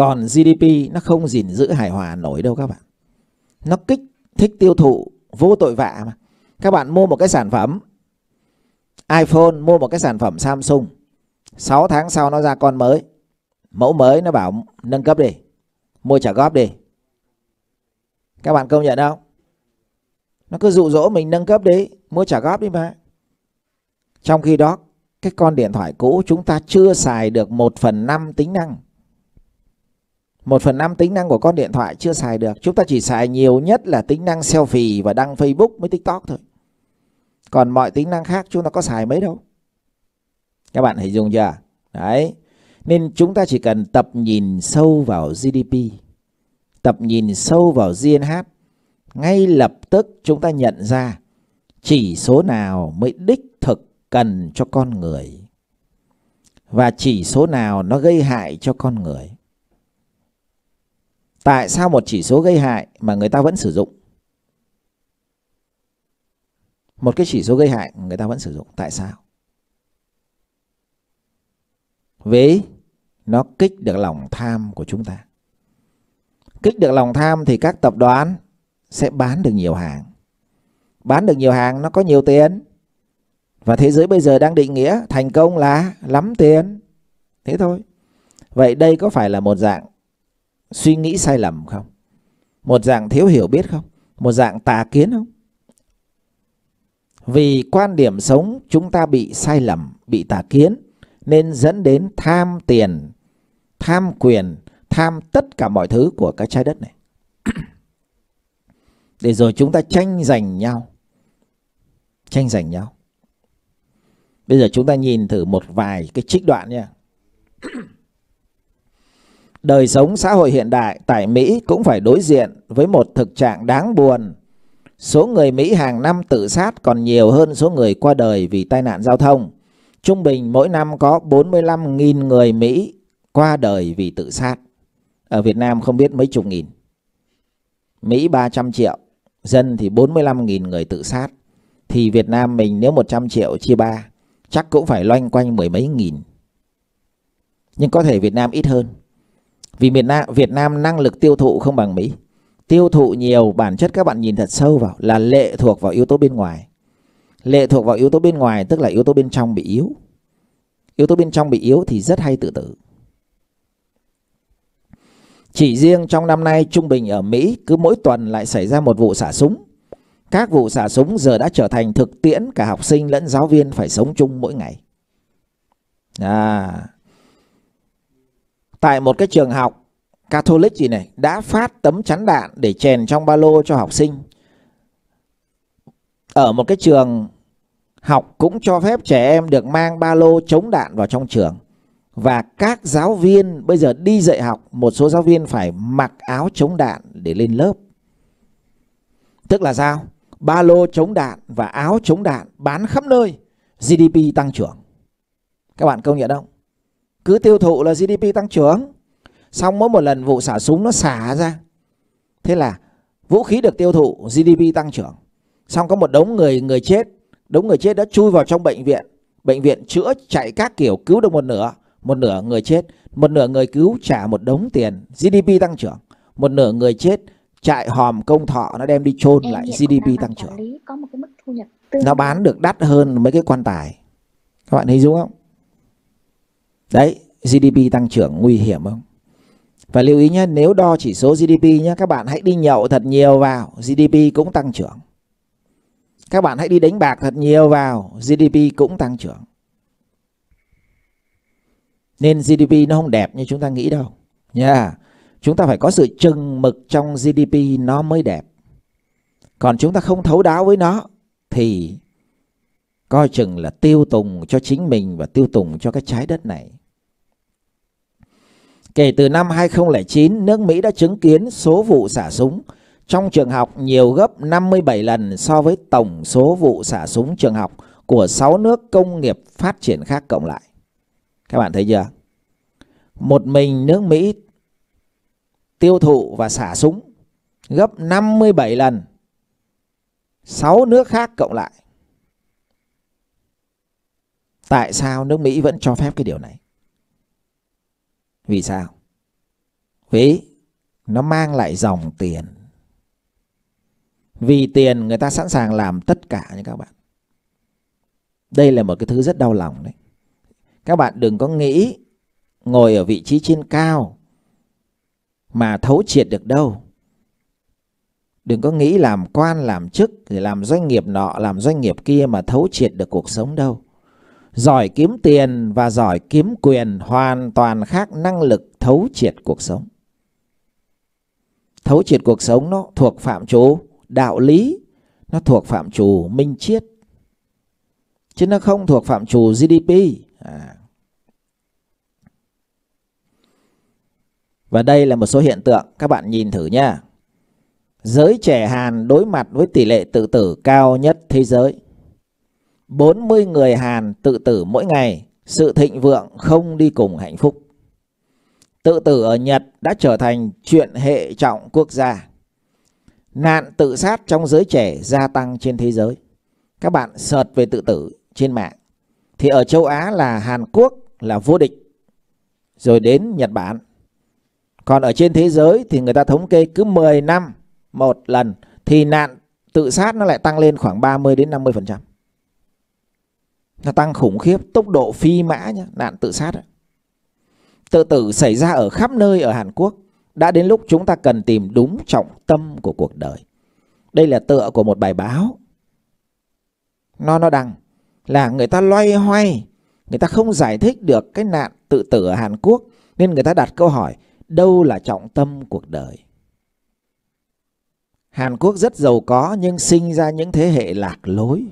còn GDP nó không gìn giữ hài hòa nổi đâu các bạn. Nó kích thích tiêu thụ vô tội vạ mà. Các bạn mua một cái sản phẩm iPhone, mua một cái sản phẩm Samsung. 6 tháng sau nó ra con mới. Mẫu mới nó bảo nâng cấp đi. Mua trả góp đi. Các bạn công nhận không? Nó cứ dụ dỗ mình nâng cấp đi, mua trả góp đi mà. Trong khi đó, cái con điện thoại cũ chúng ta chưa xài được 1 phần 5 tính năng. 1 phần 5 tính năng của con điện thoại chưa xài được. Chúng ta chỉ xài nhiều nhất là tính năng selfie và đăng Facebook với TikTok thôi. Còn mọi tính năng khác chúng ta có xài mấy đâu. Các bạn hãy dùng chưa? Đấy. Nên chúng ta chỉ cần tập nhìn sâu vào GDP. Tập nhìn sâu vào GNH. Ngay lập tức chúng ta nhận ra chỉ số nào mới đích thực cần cho con người. Và chỉ số nào nó gây hại cho con người. Tại sao một chỉ số gây hại mà người ta vẫn sử dụng? Một cái chỉ số gây hại người ta vẫn sử dụng. Tại sao? Vì nó kích được lòng tham của chúng ta. Kích được lòng tham thì các tập đoàn sẽ bán được nhiều hàng. Bán được nhiều hàng nó có nhiều tiền. Và thế giới bây giờ đang định nghĩa thành công là lắm tiền. Thế thôi. Vậy đây có phải là một dạng suy nghĩ sai lầm không? Một dạng thiếu hiểu biết không? Một dạng tà kiến không? Vì quan điểm sống chúng ta bị sai lầm, bị tà kiến nên dẫn đến tham tiền, tham quyền, tham tất cả mọi thứ của cái trái đất này. [CLEARS THROAT] Để rồi chúng ta tranh giành nhau. Tranh giành nhau. Bây giờ chúng ta nhìn thử một vài cái trích đoạn nha. [CLEARS THROAT] Đời sống xã hội hiện đại tại Mỹ cũng phải đối diện với một thực trạng đáng buồn. Số người Mỹ hàng năm tự sát còn nhiều hơn số người qua đời vì tai nạn giao thông. Trung bình mỗi năm có 45.000 người Mỹ qua đời vì tự sát. Ở Việt Nam không biết mấy chục nghìn. Mỹ 300 triệu, dân thì 45.000 người tự sát. Thì Việt Nam mình nếu 100 triệu chia 3, chắc cũng phải loanh quanh mười mấy nghìn. Nhưng có thể Việt Nam ít hơn. Vì Việt Nam, Việt Nam năng lực tiêu thụ không bằng Mỹ. Tiêu thụ nhiều bản chất các bạn nhìn thật sâu vào là lệ thuộc vào yếu tố bên ngoài. Lệ thuộc vào yếu tố bên ngoài tức là yếu tố bên trong bị yếu. Yếu tố bên trong bị yếu thì rất hay tự tử. Chỉ riêng trong năm nay trung bình ở Mỹ cứ mỗi tuần lại xảy ra một vụ xả súng. Các vụ xả súng giờ đã trở thành thực tiễn cả học sinh lẫn giáo viên phải sống chung mỗi ngày. À, tại một cái trường học Catholic gì này đã phát tấm chắn đạn để chèn trong ba lô cho học sinh. Ở một cái trường học cũng cho phép trẻ em được mang ba lô chống đạn vào trong trường. Và các giáo viên bây giờ đi dạy học, một số giáo viên phải mặc áo chống đạn để lên lớp. Tức là sao? Ba lô chống đạn và áo chống đạn bán khắp nơi, GDP tăng trưởng. Các bạn công nhận không? cứ tiêu thụ là GDP tăng trưởng xong mỗi một lần vụ xả súng nó xả ra thế là vũ khí được tiêu thụ GDP tăng trưởng xong có một đống người người chết đống người chết đã chui vào trong bệnh viện bệnh viện chữa chạy các kiểu cứu được một nửa một nửa người chết một nửa người cứu trả một đống tiền GDP tăng trưởng một nửa người chết chạy hòm công thọ nó đem đi chôn lại GDP tăng trưởng nó bán được đắt hơn mấy cái quan tài các bạn thấy đúng không Đấy, GDP tăng trưởng nguy hiểm không? Và lưu ý nhé, nếu đo chỉ số GDP nhé, các bạn hãy đi nhậu thật nhiều vào, GDP cũng tăng trưởng. Các bạn hãy đi đánh bạc thật nhiều vào, GDP cũng tăng trưởng. Nên GDP nó không đẹp như chúng ta nghĩ đâu. Nha. Yeah. Chúng ta phải có sự chừng mực trong GDP nó mới đẹp. Còn chúng ta không thấu đáo với nó thì coi chừng là tiêu tùng cho chính mình và tiêu tùng cho cái trái đất này. Kể từ năm 2009, nước Mỹ đã chứng kiến số vụ xả súng trong trường học nhiều gấp 57 lần so với tổng số vụ xả súng trường học của 6 nước công nghiệp phát triển khác cộng lại. Các bạn thấy chưa? Một mình nước Mỹ tiêu thụ và xả súng gấp 57 lần 6 nước khác cộng lại. Tại sao nước Mỹ vẫn cho phép cái điều này? Vì sao? Vì nó mang lại dòng tiền. Vì tiền người ta sẵn sàng làm tất cả nha các bạn. Đây là một cái thứ rất đau lòng đấy. Các bạn đừng có nghĩ ngồi ở vị trí trên cao mà thấu triệt được đâu. Đừng có nghĩ làm quan, làm chức, rồi làm doanh nghiệp nọ, làm doanh nghiệp kia mà thấu triệt được cuộc sống đâu giỏi kiếm tiền và giỏi kiếm quyền hoàn toàn khác năng lực thấu triệt cuộc sống. Thấu triệt cuộc sống nó thuộc phạm chủ đạo lý, nó thuộc phạm chủ minh triết. Chứ nó không thuộc phạm chủ GDP. À. Và đây là một số hiện tượng các bạn nhìn thử nha. Giới trẻ Hàn đối mặt với tỷ lệ tự tử cao nhất thế giới. 40 người Hàn tự tử mỗi ngày, sự thịnh vượng không đi cùng hạnh phúc. Tự tử ở Nhật đã trở thành chuyện hệ trọng quốc gia. Nạn tự sát trong giới trẻ gia tăng trên thế giới. Các bạn sợt về tự tử trên mạng. Thì ở châu Á là Hàn Quốc là vô địch. Rồi đến Nhật Bản. Còn ở trên thế giới thì người ta thống kê cứ 10 năm một lần thì nạn tự sát nó lại tăng lên khoảng 30 đến 50% nó tăng khủng khiếp tốc độ phi mã nhá, nạn tự sát ấy. tự tử xảy ra ở khắp nơi ở Hàn Quốc đã đến lúc chúng ta cần tìm đúng trọng tâm của cuộc đời đây là tựa của một bài báo nó nó đăng là người ta loay hoay người ta không giải thích được cái nạn tự tử ở Hàn Quốc nên người ta đặt câu hỏi đâu là trọng tâm cuộc đời Hàn Quốc rất giàu có nhưng sinh ra những thế hệ lạc lối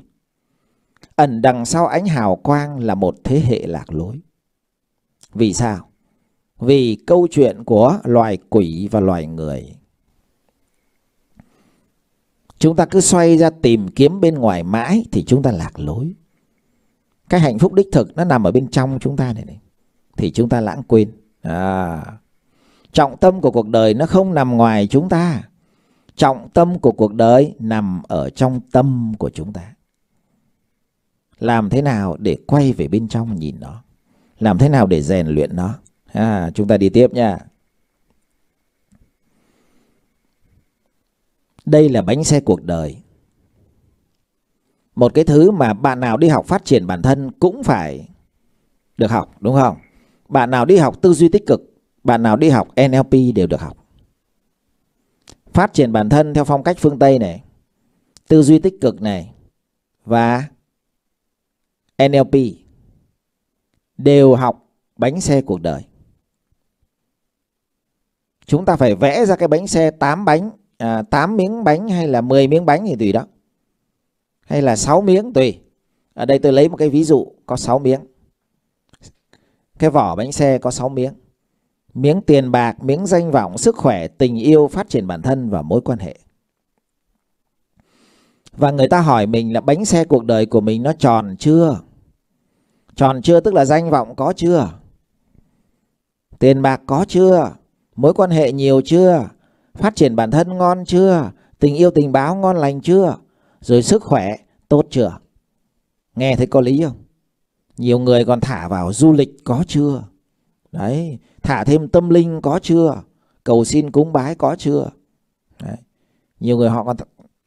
ẩn đằng sau ánh hào quang là một thế hệ lạc lối. Vì sao? Vì câu chuyện của loài quỷ và loài người. Chúng ta cứ xoay ra tìm kiếm bên ngoài mãi thì chúng ta lạc lối. Cái hạnh phúc đích thực nó nằm ở bên trong chúng ta này, này. thì chúng ta lãng quên. À, trọng tâm của cuộc đời nó không nằm ngoài chúng ta. Trọng tâm của cuộc đời nằm ở trong tâm của chúng ta làm thế nào để quay về bên trong nhìn nó làm thế nào để rèn luyện nó à, chúng ta đi tiếp nha đây là bánh xe cuộc đời một cái thứ mà bạn nào đi học phát triển bản thân cũng phải được học đúng không bạn nào đi học tư duy tích cực bạn nào đi học NLP đều được học phát triển bản thân theo phong cách phương Tây này tư duy tích cực này và NLP đều học bánh xe cuộc đời. Chúng ta phải vẽ ra cái bánh xe 8 bánh, à, 8 miếng bánh hay là 10 miếng bánh thì tùy đó. Hay là 6 miếng tùy. Ở đây tôi lấy một cái ví dụ có 6 miếng. Cái vỏ bánh xe có 6 miếng. Miếng tiền bạc, miếng danh vọng, sức khỏe, tình yêu, phát triển bản thân và mối quan hệ. Và người ta hỏi mình là bánh xe cuộc đời của mình nó tròn chưa? Tròn chưa tức là danh vọng có chưa? Tiền bạc có chưa? Mối quan hệ nhiều chưa? Phát triển bản thân ngon chưa? Tình yêu tình báo ngon lành chưa? Rồi sức khỏe tốt chưa? Nghe thấy có lý không? Nhiều người còn thả vào du lịch có chưa? Đấy, thả thêm tâm linh có chưa? Cầu xin cúng bái có chưa? Đấy. Nhiều người họ còn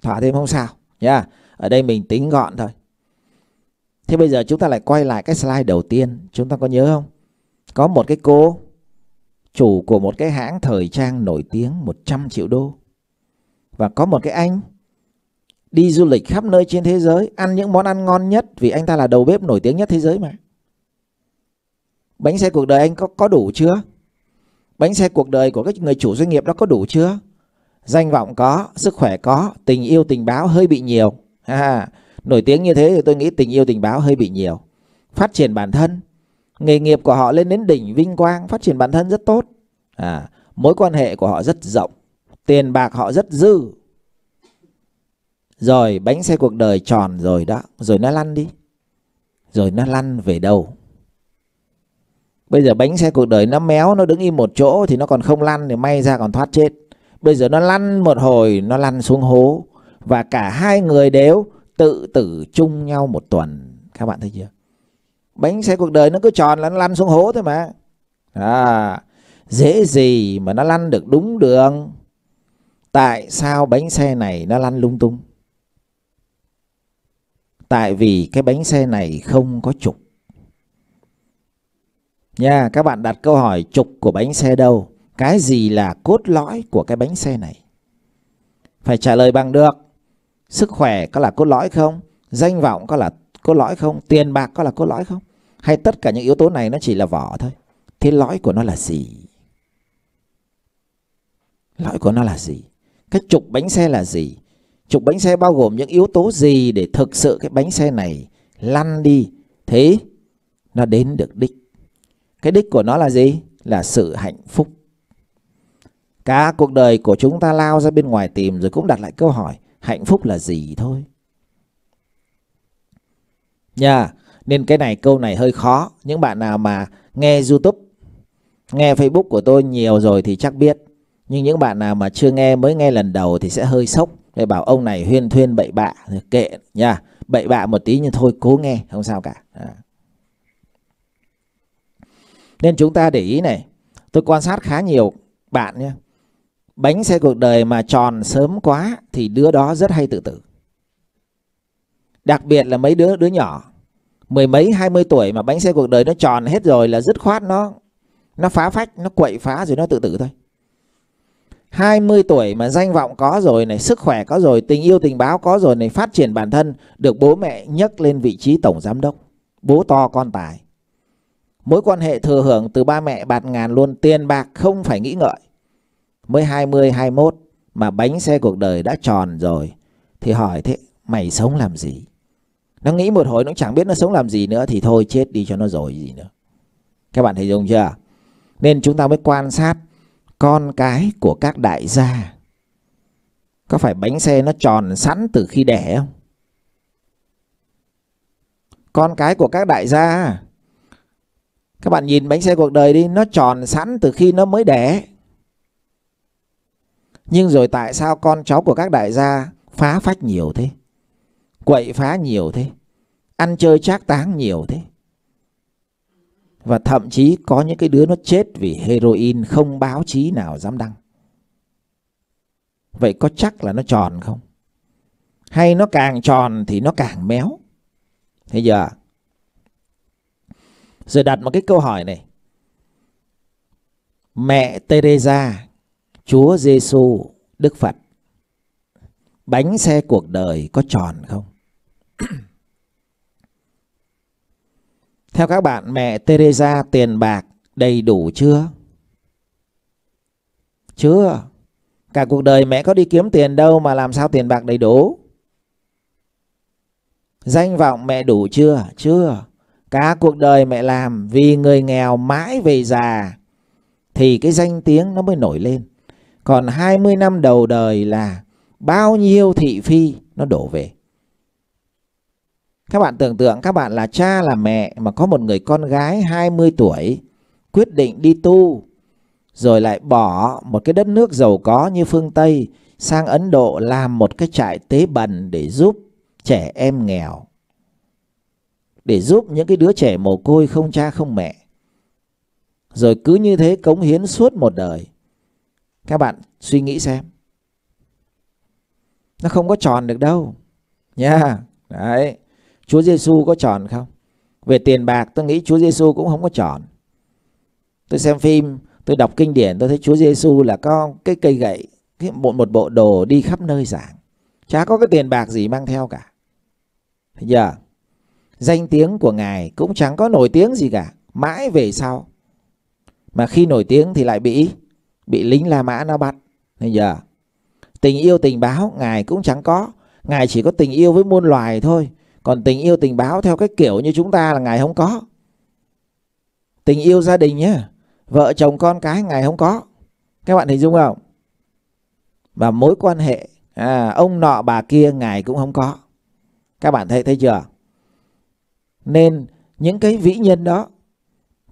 thả thêm không sao. nhá. Ở đây mình tính gọn thôi. Thế bây giờ chúng ta lại quay lại cái slide đầu tiên, chúng ta có nhớ không? Có một cái cô chủ của một cái hãng thời trang nổi tiếng 100 triệu đô. Và có một cái anh đi du lịch khắp nơi trên thế giới, ăn những món ăn ngon nhất vì anh ta là đầu bếp nổi tiếng nhất thế giới mà. Bánh xe cuộc đời anh có có đủ chưa? Bánh xe cuộc đời của các người chủ doanh nghiệp đó có đủ chưa? Danh vọng có, sức khỏe có, tình yêu tình báo hơi bị nhiều. À, Nổi tiếng như thế thì tôi nghĩ tình yêu tình báo hơi bị nhiều. Phát triển bản thân, nghề nghiệp của họ lên đến đỉnh vinh quang, phát triển bản thân rất tốt. À, mối quan hệ của họ rất rộng, tiền bạc họ rất dư. Rồi bánh xe cuộc đời tròn rồi đó, rồi nó lăn đi. Rồi nó lăn về đâu? Bây giờ bánh xe cuộc đời nó méo, nó đứng im một chỗ thì nó còn không lăn thì may ra còn thoát chết. Bây giờ nó lăn một hồi, nó lăn xuống hố. Và cả hai người đều tự tử chung nhau một tuần các bạn thấy chưa bánh xe cuộc đời nó cứ tròn là nó lăn xuống hố thôi mà à dễ gì mà nó lăn được đúng đường tại sao bánh xe này nó lăn lung tung tại vì cái bánh xe này không có trục nha các bạn đặt câu hỏi trục của bánh xe đâu cái gì là cốt lõi của cái bánh xe này phải trả lời bằng được Sức khỏe có là cốt lõi không? Danh vọng có là cốt lõi không? Tiền bạc có là cốt lõi không? Hay tất cả những yếu tố này nó chỉ là vỏ thôi? Thế lõi của nó là gì? Lõi của nó là gì? Cái trục bánh xe là gì? Trục bánh xe bao gồm những yếu tố gì để thực sự cái bánh xe này lăn đi? Thế nó đến được đích. Cái đích của nó là gì? Là sự hạnh phúc. Cả cuộc đời của chúng ta lao ra bên ngoài tìm rồi cũng đặt lại câu hỏi hạnh phúc là gì thôi. Nha, yeah. nên cái này câu này hơi khó. Những bạn nào mà nghe YouTube, nghe Facebook của tôi nhiều rồi thì chắc biết. Nhưng những bạn nào mà chưa nghe mới nghe lần đầu thì sẽ hơi sốc. Để bảo ông này huyên thuyên bậy bạ kệ nha. Yeah. Bậy bạ một tí nhưng thôi cố nghe không sao cả. À. Nên chúng ta để ý này, tôi quan sát khá nhiều bạn nhé bánh xe cuộc đời mà tròn sớm quá thì đứa đó rất hay tự tử. Đặc biệt là mấy đứa đứa nhỏ mười mấy hai mươi tuổi mà bánh xe cuộc đời nó tròn hết rồi là dứt khoát nó nó phá phách, nó quậy phá rồi nó tự tử thôi. 20 tuổi mà danh vọng có rồi này, sức khỏe có rồi, tình yêu tình báo có rồi này, phát triển bản thân được bố mẹ nhấc lên vị trí tổng giám đốc, bố to con tài. Mối quan hệ thừa hưởng từ ba mẹ bạt ngàn luôn, tiền bạc không phải nghĩ ngợi mới 20, 21 mà bánh xe cuộc đời đã tròn rồi thì hỏi thế mày sống làm gì? Nó nghĩ một hồi nó chẳng biết nó sống làm gì nữa thì thôi chết đi cho nó rồi gì nữa. Các bạn thấy dùng chưa? Nên chúng ta mới quan sát con cái của các đại gia. Có phải bánh xe nó tròn sẵn từ khi đẻ không? Con cái của các đại gia. Các bạn nhìn bánh xe cuộc đời đi, nó tròn sẵn từ khi nó mới đẻ. Nhưng rồi tại sao con cháu của các đại gia phá phách nhiều thế? Quậy phá nhiều thế? Ăn chơi trác táng nhiều thế? Và thậm chí có những cái đứa nó chết vì heroin không báo chí nào dám đăng. Vậy có chắc là nó tròn không? Hay nó càng tròn thì nó càng méo? Thế giờ Rồi đặt một cái câu hỏi này Mẹ Teresa Chúa Giêsu, Đức Phật. Bánh xe cuộc đời có tròn không? [CLEARS THROAT] Theo các bạn, mẹ Teresa tiền bạc đầy đủ chưa? Chưa. Cả cuộc đời mẹ có đi kiếm tiền đâu mà làm sao tiền bạc đầy đủ? Danh vọng mẹ đủ chưa? Chưa. Cả cuộc đời mẹ làm vì người nghèo mãi về già thì cái danh tiếng nó mới nổi lên. Còn 20 năm đầu đời là bao nhiêu thị phi nó đổ về. Các bạn tưởng tượng các bạn là cha là mẹ mà có một người con gái 20 tuổi quyết định đi tu rồi lại bỏ một cái đất nước giàu có như phương Tây sang Ấn Độ làm một cái trại tế bần để giúp trẻ em nghèo. Để giúp những cái đứa trẻ mồ côi không cha không mẹ. Rồi cứ như thế cống hiến suốt một đời. Các bạn suy nghĩ xem. Nó không có tròn được đâu. Nha. Yeah. Đấy. Chúa Giêsu có tròn không? Về tiền bạc tôi nghĩ Chúa Giêsu cũng không có tròn. Tôi xem phim, tôi đọc kinh điển, tôi thấy Chúa Giêsu là có cái cây gậy, cái bộ một bộ đồ đi khắp nơi giảng. Chả có cái tiền bạc gì mang theo cả. Thấy chưa? Danh tiếng của Ngài cũng chẳng có nổi tiếng gì cả. Mãi về sau. Mà khi nổi tiếng thì lại bị bị lính La Mã nó bắt. Bây giờ tình yêu tình báo ngài cũng chẳng có, ngài chỉ có tình yêu với muôn loài thôi, còn tình yêu tình báo theo cái kiểu như chúng ta là ngài không có. Tình yêu gia đình nhá, vợ chồng con cái ngài không có. Các bạn hình dung không? Và mối quan hệ à, ông nọ bà kia ngài cũng không có. Các bạn thấy thấy chưa? Nên những cái vĩ nhân đó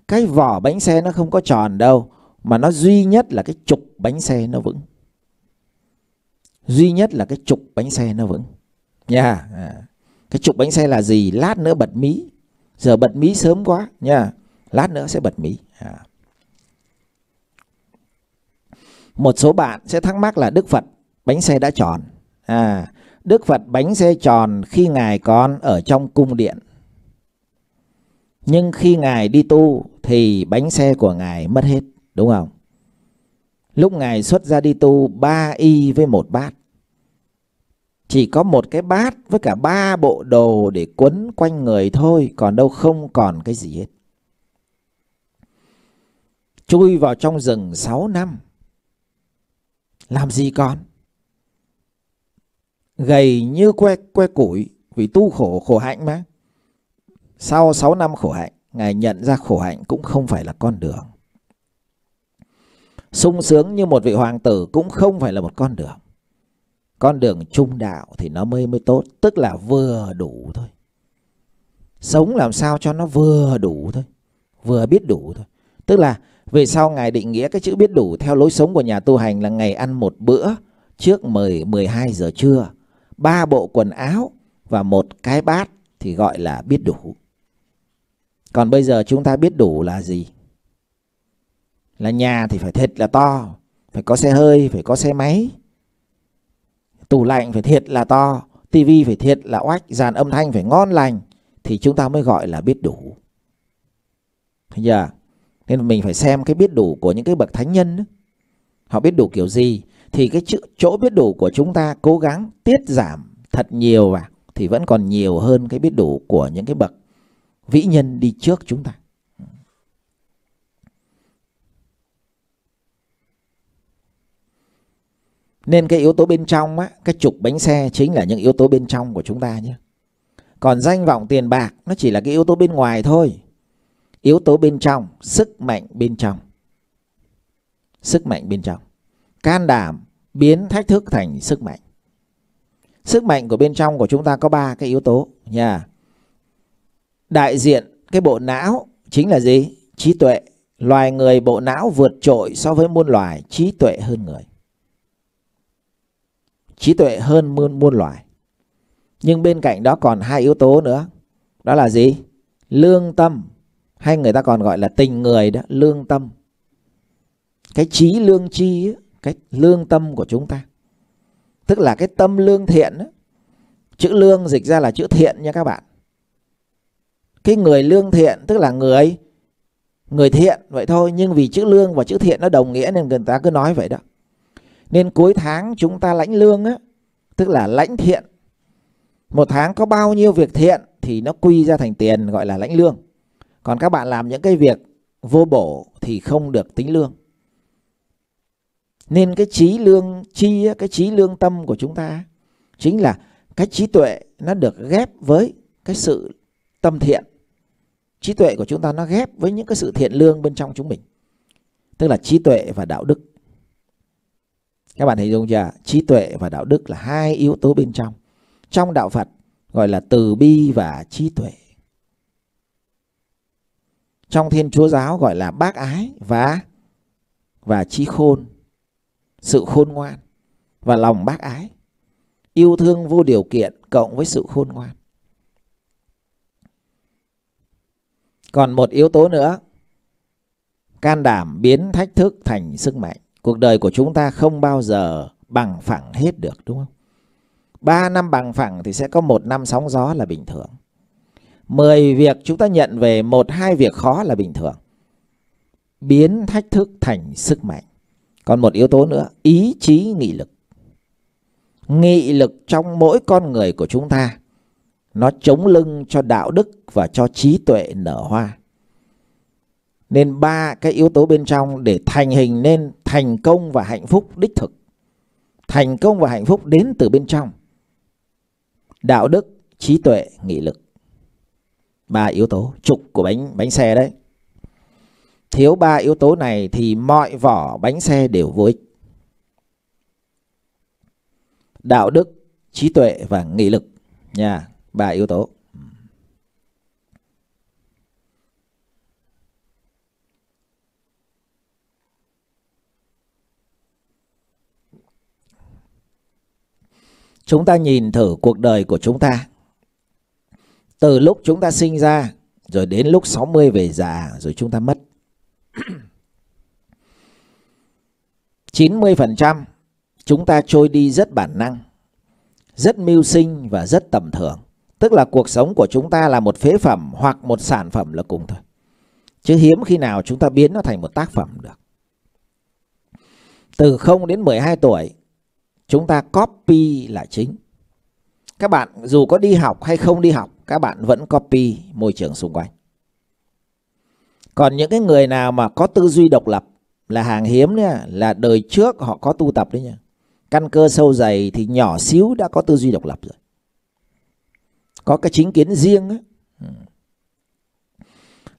cái vỏ bánh xe nó không có tròn đâu mà nó duy nhất là cái trục bánh xe nó vững duy nhất là cái trục bánh xe nó vững nha yeah. À. cái trục bánh xe là gì lát nữa bật mí giờ bật mí sớm quá nha yeah. lát nữa sẽ bật mí à. một số bạn sẽ thắc mắc là đức phật bánh xe đã tròn à đức phật bánh xe tròn khi ngài còn ở trong cung điện nhưng khi ngài đi tu thì bánh xe của ngài mất hết Đúng không? Lúc Ngài xuất ra đi tu ba y với một bát. Chỉ có một cái bát với cả ba bộ đồ để quấn quanh người thôi, còn đâu không còn cái gì hết. Chui vào trong rừng 6 năm. Làm gì còn? Gầy như que, que củi vì tu khổ khổ hạnh mà. Sau 6 năm khổ hạnh, Ngài nhận ra khổ hạnh cũng không phải là con đường sung sướng như một vị hoàng tử cũng không phải là một con đường. Con đường trung đạo thì nó mới mới tốt, tức là vừa đủ thôi. Sống làm sao cho nó vừa đủ thôi, vừa biết đủ thôi. Tức là về sau Ngài định nghĩa cái chữ biết đủ theo lối sống của nhà tu hành là ngày ăn một bữa trước 10, 12 giờ trưa, ba bộ quần áo và một cái bát thì gọi là biết đủ. Còn bây giờ chúng ta biết đủ là gì? là nhà thì phải thiệt là to phải có xe hơi phải có xe máy tủ lạnh phải thiệt là to tivi phải thiệt là oách dàn âm thanh phải ngon lành thì chúng ta mới gọi là biết đủ Thế giờ nên mình phải xem cái biết đủ của những cái bậc thánh nhân họ biết đủ kiểu gì thì cái chỗ, chỗ biết đủ của chúng ta cố gắng tiết giảm thật nhiều vào thì vẫn còn nhiều hơn cái biết đủ của những cái bậc vĩ nhân đi trước chúng ta Nên cái yếu tố bên trong á, cái trục bánh xe chính là những yếu tố bên trong của chúng ta nhé. Còn danh vọng tiền bạc nó chỉ là cái yếu tố bên ngoài thôi. Yếu tố bên trong, sức mạnh bên trong. Sức mạnh bên trong. Can đảm biến thách thức thành sức mạnh. Sức mạnh của bên trong của chúng ta có ba cái yếu tố nha. Đại diện cái bộ não chính là gì? Trí tuệ. Loài người bộ não vượt trội so với muôn loài trí tuệ hơn người trí tuệ hơn muôn, muôn loài. Nhưng bên cạnh đó còn hai yếu tố nữa. Đó là gì? Lương tâm hay người ta còn gọi là tình người đó, lương tâm. Cái trí lương chi, cái lương tâm của chúng ta. Tức là cái tâm lương thiện. Chữ lương dịch ra là chữ thiện nha các bạn. Cái người lương thiện tức là người người thiện vậy thôi nhưng vì chữ lương và chữ thiện nó đồng nghĩa nên người ta cứ nói vậy đó. Nên cuối tháng chúng ta lãnh lương á, tức là lãnh thiện. Một tháng có bao nhiêu việc thiện thì nó quy ra thành tiền gọi là lãnh lương. Còn các bạn làm những cái việc vô bổ thì không được tính lương. Nên cái trí lương chi, cái trí lương tâm của chúng ta chính là cái trí tuệ nó được ghép với cái sự tâm thiện. Trí tuệ của chúng ta nó ghép với những cái sự thiện lương bên trong chúng mình. Tức là trí tuệ và đạo đức. Các bạn hình dung chưa? Trí tuệ và đạo đức là hai yếu tố bên trong. Trong đạo Phật gọi là từ bi và trí tuệ. Trong Thiên Chúa giáo gọi là bác ái và và trí khôn, sự khôn ngoan và lòng bác ái. Yêu thương vô điều kiện cộng với sự khôn ngoan. Còn một yếu tố nữa, can đảm biến thách thức thành sức mạnh. Cuộc đời của chúng ta không bao giờ bằng phẳng hết được đúng không? 3 năm bằng phẳng thì sẽ có một năm sóng gió là bình thường. 10 việc chúng ta nhận về một hai việc khó là bình thường. Biến thách thức thành sức mạnh. Còn một yếu tố nữa, ý chí nghị lực. Nghị lực trong mỗi con người của chúng ta nó chống lưng cho đạo đức và cho trí tuệ nở hoa. Nên ba cái yếu tố bên trong để thành hình nên thành công và hạnh phúc đích thực. Thành công và hạnh phúc đến từ bên trong. Đạo đức, trí tuệ, nghị lực. Ba yếu tố trục của bánh bánh xe đấy. Thiếu ba yếu tố này thì mọi vỏ bánh xe đều vô ích. Đạo đức, trí tuệ và nghị lực nha, ba yếu tố. Chúng ta nhìn thử cuộc đời của chúng ta. Từ lúc chúng ta sinh ra, rồi đến lúc 60 về già, rồi chúng ta mất. 90% [CLEARS THROAT] chúng ta trôi đi rất bản năng, rất mưu sinh và rất tầm thường. Tức là cuộc sống của chúng ta là một phế phẩm hoặc một sản phẩm là cùng thôi. Chứ hiếm khi nào chúng ta biến nó thành một tác phẩm được. Từ 0 đến 12 tuổi chúng ta copy là chính các bạn dù có đi học hay không đi học các bạn vẫn copy môi trường xung quanh còn những cái người nào mà có tư duy độc lập là hàng hiếm nha là đời trước họ có tu tập đấy nha căn cơ sâu dày thì nhỏ xíu đã có tư duy độc lập rồi có cái chính kiến riêng ấy.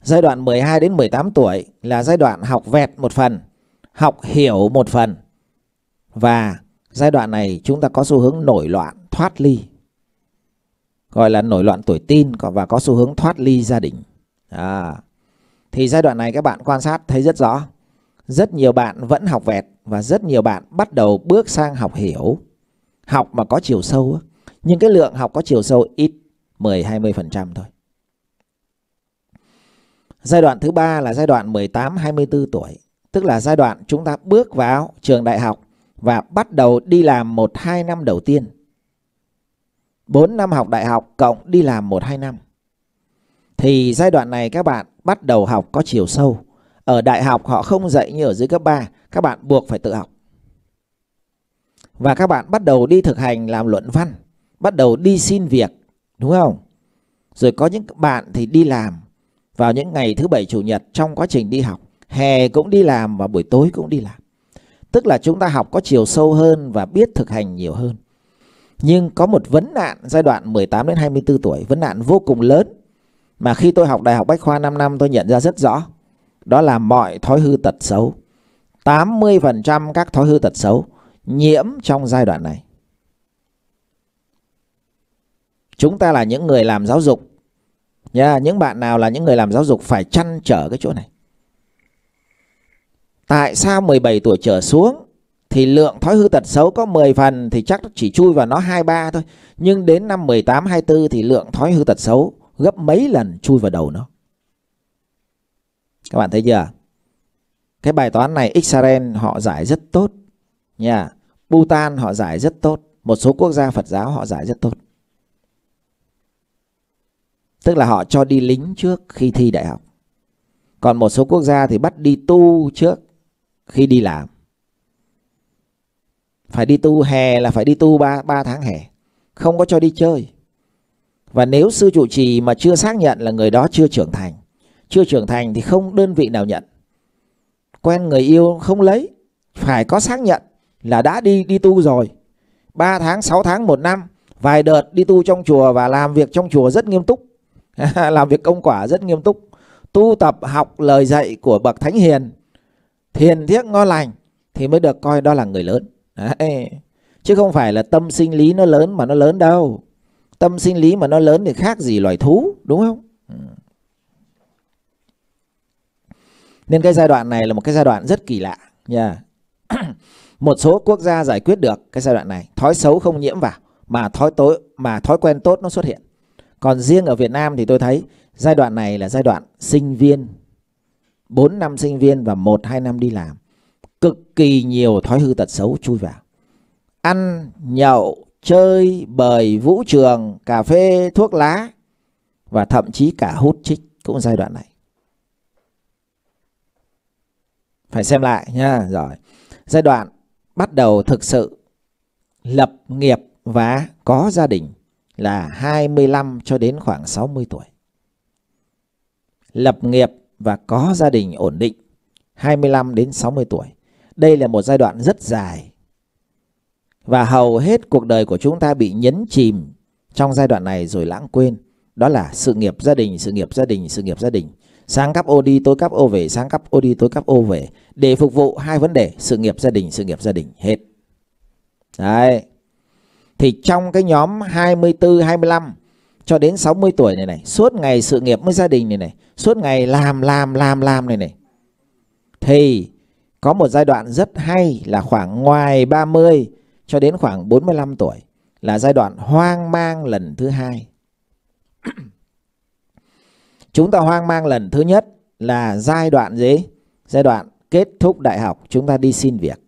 giai đoạn 12 đến 18 tuổi là giai đoạn học vẹt một phần học hiểu một phần và Giai đoạn này chúng ta có xu hướng nổi loạn thoát ly. Gọi là nổi loạn tuổi tin và có xu hướng thoát ly gia đình. À, thì giai đoạn này các bạn quan sát thấy rất rõ. Rất nhiều bạn vẫn học vẹt và rất nhiều bạn bắt đầu bước sang học hiểu. Học mà có chiều sâu. Nhưng cái lượng học có chiều sâu ít 10-20% thôi. Giai đoạn thứ ba là giai đoạn 18-24 tuổi, tức là giai đoạn chúng ta bước vào trường đại học và bắt đầu đi làm một hai năm đầu tiên. 4 năm học đại học cộng đi làm 1-2 năm. Thì giai đoạn này các bạn bắt đầu học có chiều sâu. Ở đại học họ không dạy như ở dưới cấp 3, các bạn buộc phải tự học. Và các bạn bắt đầu đi thực hành làm luận văn, bắt đầu đi xin việc, đúng không? Rồi có những bạn thì đi làm vào những ngày thứ bảy chủ nhật trong quá trình đi học, hè cũng đi làm và buổi tối cũng đi làm tức là chúng ta học có chiều sâu hơn và biết thực hành nhiều hơn. Nhưng có một vấn nạn giai đoạn 18 đến 24 tuổi, vấn nạn vô cùng lớn mà khi tôi học Đại học Bách Khoa 5 năm tôi nhận ra rất rõ. Đó là mọi thói hư tật xấu. 80% các thói hư tật xấu nhiễm trong giai đoạn này. Chúng ta là những người làm giáo dục. Nha, những bạn nào là những người làm giáo dục phải chăn trở cái chỗ này. Tại sao 17 tuổi trở xuống thì lượng thói hư tật xấu có 10 phần thì chắc chỉ chui vào nó 23 thôi. Nhưng đến năm 18 24 thì lượng thói hư tật xấu gấp mấy lần chui vào đầu nó. Các bạn thấy chưa? Cái bài toán này Israel họ giải rất tốt nha. Bhutan họ giải rất tốt, một số quốc gia Phật giáo họ giải rất tốt. Tức là họ cho đi lính trước khi thi đại học. Còn một số quốc gia thì bắt đi tu trước khi đi làm phải đi tu hè là phải đi tu 3, 3 tháng hè không có cho đi chơi và nếu sư trụ trì mà chưa xác nhận là người đó chưa trưởng thành chưa trưởng thành thì không đơn vị nào nhận quen người yêu không lấy phải có xác nhận là đã đi đi tu rồi 3 tháng 6 tháng một năm vài đợt đi tu trong chùa và làm việc trong chùa rất nghiêm túc [LAUGHS] làm việc công quả rất nghiêm túc tu tập học lời dạy của bậc thánh hiền thiền thiết ngon lành thì mới được coi đó là người lớn Đấy. chứ không phải là tâm sinh lý nó lớn mà nó lớn đâu tâm sinh lý mà nó lớn thì khác gì loài thú đúng không ừ. nên cái giai đoạn này là một cái giai đoạn rất kỳ lạ nha yeah. [CLEARS THROAT] một số quốc gia giải quyết được cái giai đoạn này thói xấu không nhiễm vào mà thói tối mà thói quen tốt nó xuất hiện còn riêng ở Việt Nam thì tôi thấy giai đoạn này là giai đoạn sinh viên 4 năm sinh viên và 1 2 năm đi làm. Cực kỳ nhiều thói hư tật xấu chui vào. Ăn, nhậu, chơi bời vũ trường, cà phê, thuốc lá và thậm chí cả hút chích cũng giai đoạn này. Phải xem lại nha, rồi. Giai đoạn bắt đầu thực sự lập nghiệp và có gia đình là 25 cho đến khoảng 60 tuổi. Lập nghiệp và có gia đình ổn định 25 đến 60 tuổi. Đây là một giai đoạn rất dài. Và hầu hết cuộc đời của chúng ta bị nhấn chìm trong giai đoạn này rồi lãng quên. Đó là sự nghiệp gia đình, sự nghiệp gia đình, sự nghiệp gia đình. Sáng cấp ô đi, tối cấp ô về, sáng cấp ô đi, tối cấp ô về. Để phục vụ hai vấn đề, sự nghiệp gia đình, sự nghiệp gia đình. Hết. Đấy. Thì trong cái nhóm 24, 25 cho đến 60 tuổi này này, suốt ngày sự nghiệp với gia đình này này, suốt ngày làm làm làm làm này này. Thì có một giai đoạn rất hay là khoảng ngoài 30 cho đến khoảng 45 tuổi là giai đoạn hoang mang lần thứ hai. [CLEARS THROAT] Chúng ta hoang mang lần thứ nhất là giai đoạn gì? Giai đoạn kết thúc đại học chúng ta đi xin việc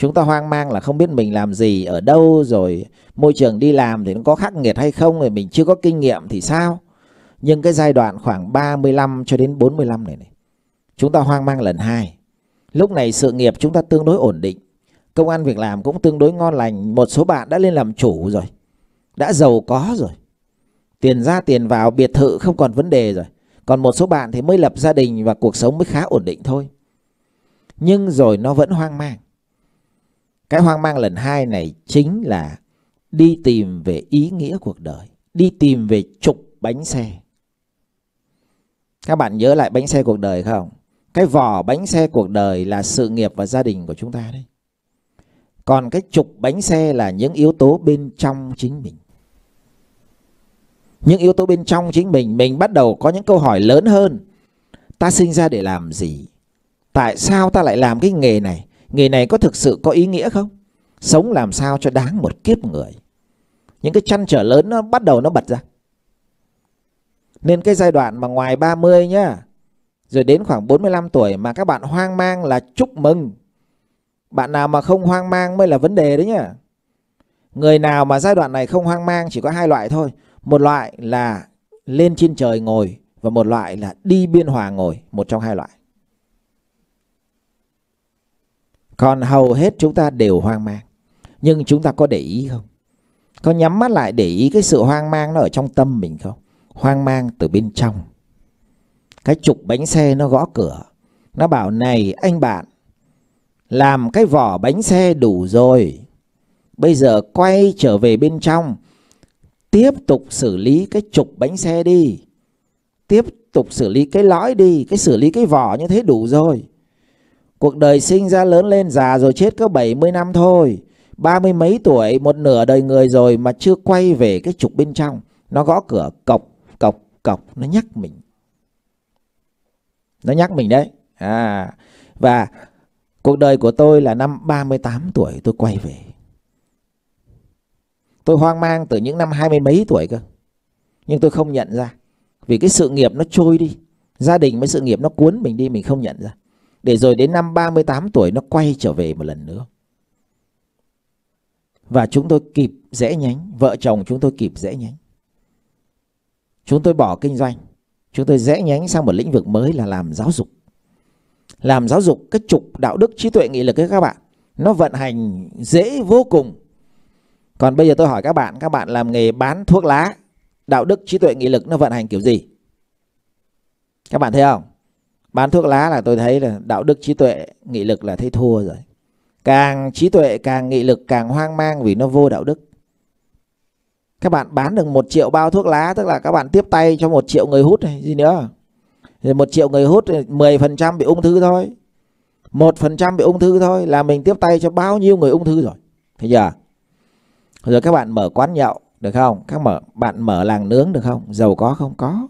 chúng ta hoang mang là không biết mình làm gì ở đâu rồi môi trường đi làm thì nó có khắc nghiệt hay không rồi mình chưa có kinh nghiệm thì sao nhưng cái giai đoạn khoảng 35 cho đến 45 này này chúng ta hoang mang lần hai lúc này sự nghiệp chúng ta tương đối ổn định công ăn việc làm cũng tương đối ngon lành một số bạn đã lên làm chủ rồi đã giàu có rồi tiền ra tiền vào biệt thự không còn vấn đề rồi còn một số bạn thì mới lập gia đình và cuộc sống mới khá ổn định thôi nhưng rồi nó vẫn hoang mang cái hoang mang lần hai này chính là đi tìm về ý nghĩa cuộc đời, đi tìm về trục bánh xe. Các bạn nhớ lại bánh xe cuộc đời không? Cái vỏ bánh xe cuộc đời là sự nghiệp và gia đình của chúng ta đấy. Còn cái trục bánh xe là những yếu tố bên trong chính mình. Những yếu tố bên trong chính mình, mình bắt đầu có những câu hỏi lớn hơn. Ta sinh ra để làm gì? Tại sao ta lại làm cái nghề này? nghề này có thực sự có ý nghĩa không? Sống làm sao cho đáng một kiếp người. Những cái chăn trở lớn nó bắt đầu nó bật ra. Nên cái giai đoạn mà ngoài 30 nhá, rồi đến khoảng 45 tuổi mà các bạn hoang mang là chúc mừng. Bạn nào mà không hoang mang mới là vấn đề đấy nhá. Người nào mà giai đoạn này không hoang mang chỉ có hai loại thôi. Một loại là lên trên trời ngồi và một loại là đi biên hòa ngồi, một trong hai loại. Còn hầu hết chúng ta đều hoang mang. Nhưng chúng ta có để ý không? Có nhắm mắt lại để ý cái sự hoang mang nó ở trong tâm mình không? Hoang mang từ bên trong. Cái trục bánh xe nó gõ cửa. Nó bảo này anh bạn, làm cái vỏ bánh xe đủ rồi. Bây giờ quay trở về bên trong, tiếp tục xử lý cái trục bánh xe đi. Tiếp tục xử lý cái lõi đi, cái xử lý cái vỏ như thế đủ rồi. Cuộc đời sinh ra lớn lên già rồi chết có 70 năm thôi. Ba mươi mấy tuổi, một nửa đời người rồi mà chưa quay về cái trục bên trong. Nó gõ cửa cọc cọc cọc nó nhắc mình. Nó nhắc mình đấy. À, và cuộc đời của tôi là năm 38 tuổi tôi quay về. Tôi hoang mang từ những năm hai mươi mấy tuổi cơ. Nhưng tôi không nhận ra. Vì cái sự nghiệp nó trôi đi. Gia đình với sự nghiệp nó cuốn mình đi mình không nhận ra để rồi đến năm 38 tuổi nó quay trở về một lần nữa. Và chúng tôi kịp rẽ nhánh, vợ chồng chúng tôi kịp rẽ nhánh. Chúng tôi bỏ kinh doanh, chúng tôi rẽ nhánh sang một lĩnh vực mới là làm giáo dục. Làm giáo dục cái trục đạo đức trí tuệ nghị lực ấy các bạn, nó vận hành dễ vô cùng. Còn bây giờ tôi hỏi các bạn, các bạn làm nghề bán thuốc lá, đạo đức trí tuệ nghị lực nó vận hành kiểu gì? Các bạn thấy không? bán thuốc lá là tôi thấy là đạo đức trí tuệ nghị lực là thấy thua rồi càng trí tuệ càng nghị lực càng hoang mang vì nó vô đạo đức các bạn bán được một triệu bao thuốc lá tức là các bạn tiếp tay cho một triệu người hút này gì nữa thì một triệu người hút 10% bị ung thư thôi một phần trăm bị ung thư thôi là mình tiếp tay cho bao nhiêu người ung thư rồi thế giờ rồi các bạn mở quán nhậu được không các mở bạn mở làng nướng được không giàu có không có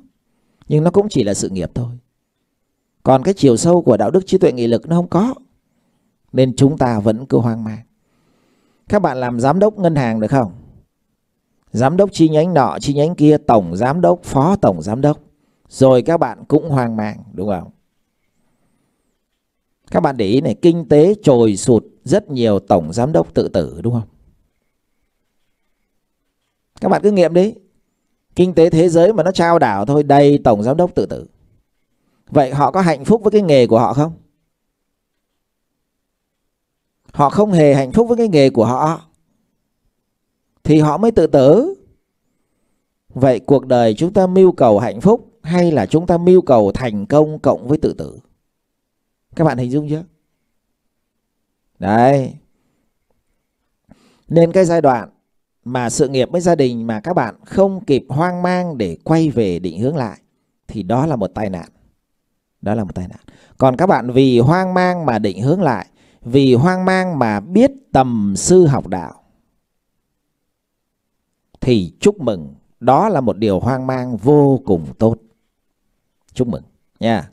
nhưng nó cũng chỉ là sự nghiệp thôi còn cái chiều sâu của đạo đức trí tuệ nghị lực nó không có. Nên chúng ta vẫn cứ hoang mang. Các bạn làm giám đốc ngân hàng được không? Giám đốc chi nhánh nọ, chi nhánh kia, tổng giám đốc, phó tổng giám đốc. Rồi các bạn cũng hoang mang, đúng không? Các bạn để ý này, kinh tế trồi sụt rất nhiều tổng giám đốc tự tử đúng không? Các bạn cứ nghiệm đi. Kinh tế thế giới mà nó trao đảo thôi, đầy tổng giám đốc tự tử. Vậy họ có hạnh phúc với cái nghề của họ không? Họ không hề hạnh phúc với cái nghề của họ thì họ mới tự tử. Vậy cuộc đời chúng ta mưu cầu hạnh phúc hay là chúng ta mưu cầu thành công cộng với tự tử? Các bạn hình dung chưa? Đấy. Nên cái giai đoạn mà sự nghiệp với gia đình mà các bạn không kịp hoang mang để quay về định hướng lại thì đó là một tai nạn đó là một tai nạn còn các bạn vì hoang mang mà định hướng lại vì hoang mang mà biết tầm sư học đạo thì chúc mừng đó là một điều hoang mang vô cùng tốt chúc mừng nha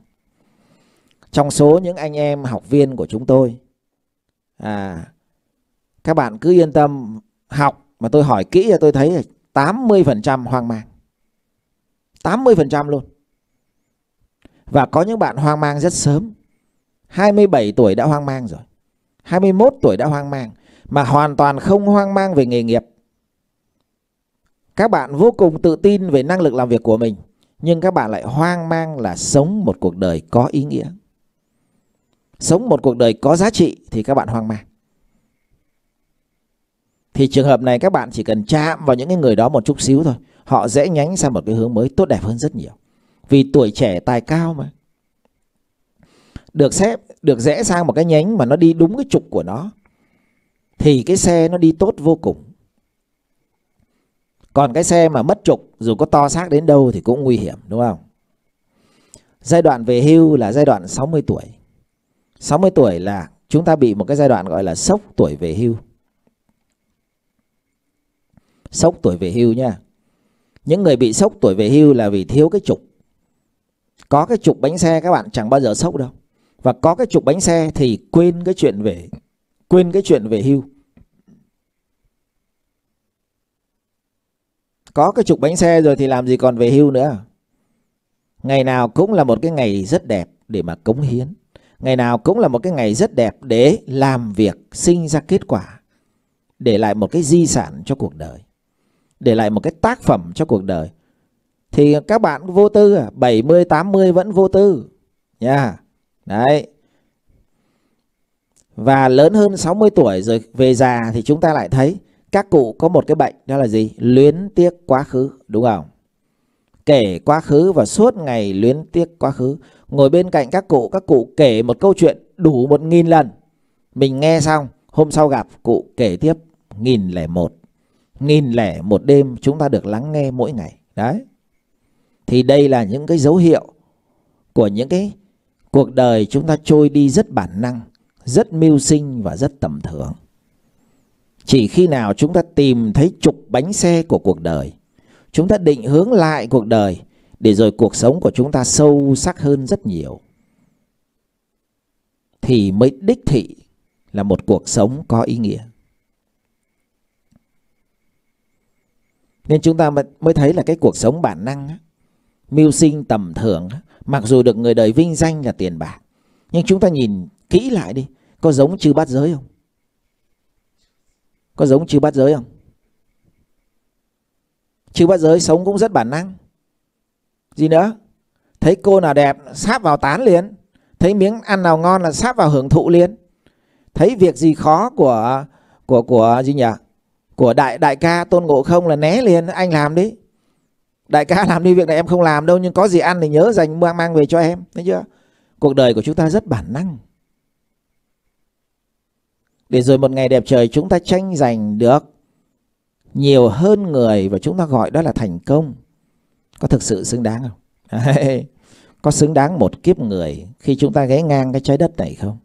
trong số những anh em học viên của chúng tôi à các bạn cứ yên tâm học mà tôi hỏi kỹ cho tôi thấy 80% hoang mang 80% luôn và có những bạn hoang mang rất sớm. 27 tuổi đã hoang mang rồi. 21 tuổi đã hoang mang mà hoàn toàn không hoang mang về nghề nghiệp. Các bạn vô cùng tự tin về năng lực làm việc của mình nhưng các bạn lại hoang mang là sống một cuộc đời có ý nghĩa. Sống một cuộc đời có giá trị thì các bạn hoang mang. Thì trường hợp này các bạn chỉ cần chạm vào những cái người đó một chút xíu thôi. Họ dễ nhánh sang một cái hướng mới tốt đẹp hơn rất nhiều. Vì tuổi trẻ tài cao mà. Được xếp, được rẽ sang một cái nhánh mà nó đi đúng cái trục của nó. Thì cái xe nó đi tốt vô cùng. Còn cái xe mà mất trục dù có to xác đến đâu thì cũng nguy hiểm đúng không? Giai đoạn về hưu là giai đoạn 60 tuổi. 60 tuổi là chúng ta bị một cái giai đoạn gọi là sốc tuổi về hưu. Sốc tuổi về hưu nha. Những người bị sốc tuổi về hưu là vì thiếu cái trục có cái trục bánh xe các bạn chẳng bao giờ sốc đâu và có cái trục bánh xe thì quên cái chuyện về quên cái chuyện về hưu có cái trục bánh xe rồi thì làm gì còn về hưu nữa ngày nào cũng là một cái ngày rất đẹp để mà cống hiến ngày nào cũng là một cái ngày rất đẹp để làm việc sinh ra kết quả để lại một cái di sản cho cuộc đời để lại một cái tác phẩm cho cuộc đời thì các bạn vô tư 70 à, 80 vẫn vô tư nha. Đấy. Và lớn hơn 60 tuổi rồi về già thì chúng ta lại thấy các cụ có một cái bệnh đó là gì? Luyến tiếc quá khứ, đúng không? Kể quá khứ và suốt ngày luyến tiếc quá khứ. Ngồi bên cạnh các cụ, các cụ kể một câu chuyện đủ một nghìn lần. Mình nghe xong, hôm sau gặp cụ kể tiếp nghìn lẻ một. Nghìn lẻ một đêm chúng ta được lắng nghe mỗi ngày. Đấy thì đây là những cái dấu hiệu của những cái cuộc đời chúng ta trôi đi rất bản năng, rất mưu sinh và rất tầm thường. Chỉ khi nào chúng ta tìm thấy trục bánh xe của cuộc đời, chúng ta định hướng lại cuộc đời để rồi cuộc sống của chúng ta sâu sắc hơn rất nhiều thì mới đích thị là một cuộc sống có ý nghĩa. Nên chúng ta mới thấy là cái cuộc sống bản năng mưu sinh tầm thường mặc dù được người đời vinh danh là tiền bạc nhưng chúng ta nhìn kỹ lại đi có giống chư bát giới không có giống chư bát giới không chư bát giới sống cũng rất bản năng gì nữa thấy cô nào đẹp sáp vào tán liền thấy miếng ăn nào ngon là sáp vào hưởng thụ liền thấy việc gì khó của của của gì nhỉ của đại đại ca tôn ngộ không là né liền anh làm đi đại ca làm đi việc này em không làm đâu nhưng có gì ăn thì nhớ dành mang mang về cho em thấy chưa cuộc đời của chúng ta rất bản năng để rồi một ngày đẹp trời chúng ta tranh giành được nhiều hơn người và chúng ta gọi đó là thành công có thực sự xứng đáng không có xứng đáng một kiếp người khi chúng ta ghé ngang cái trái đất này không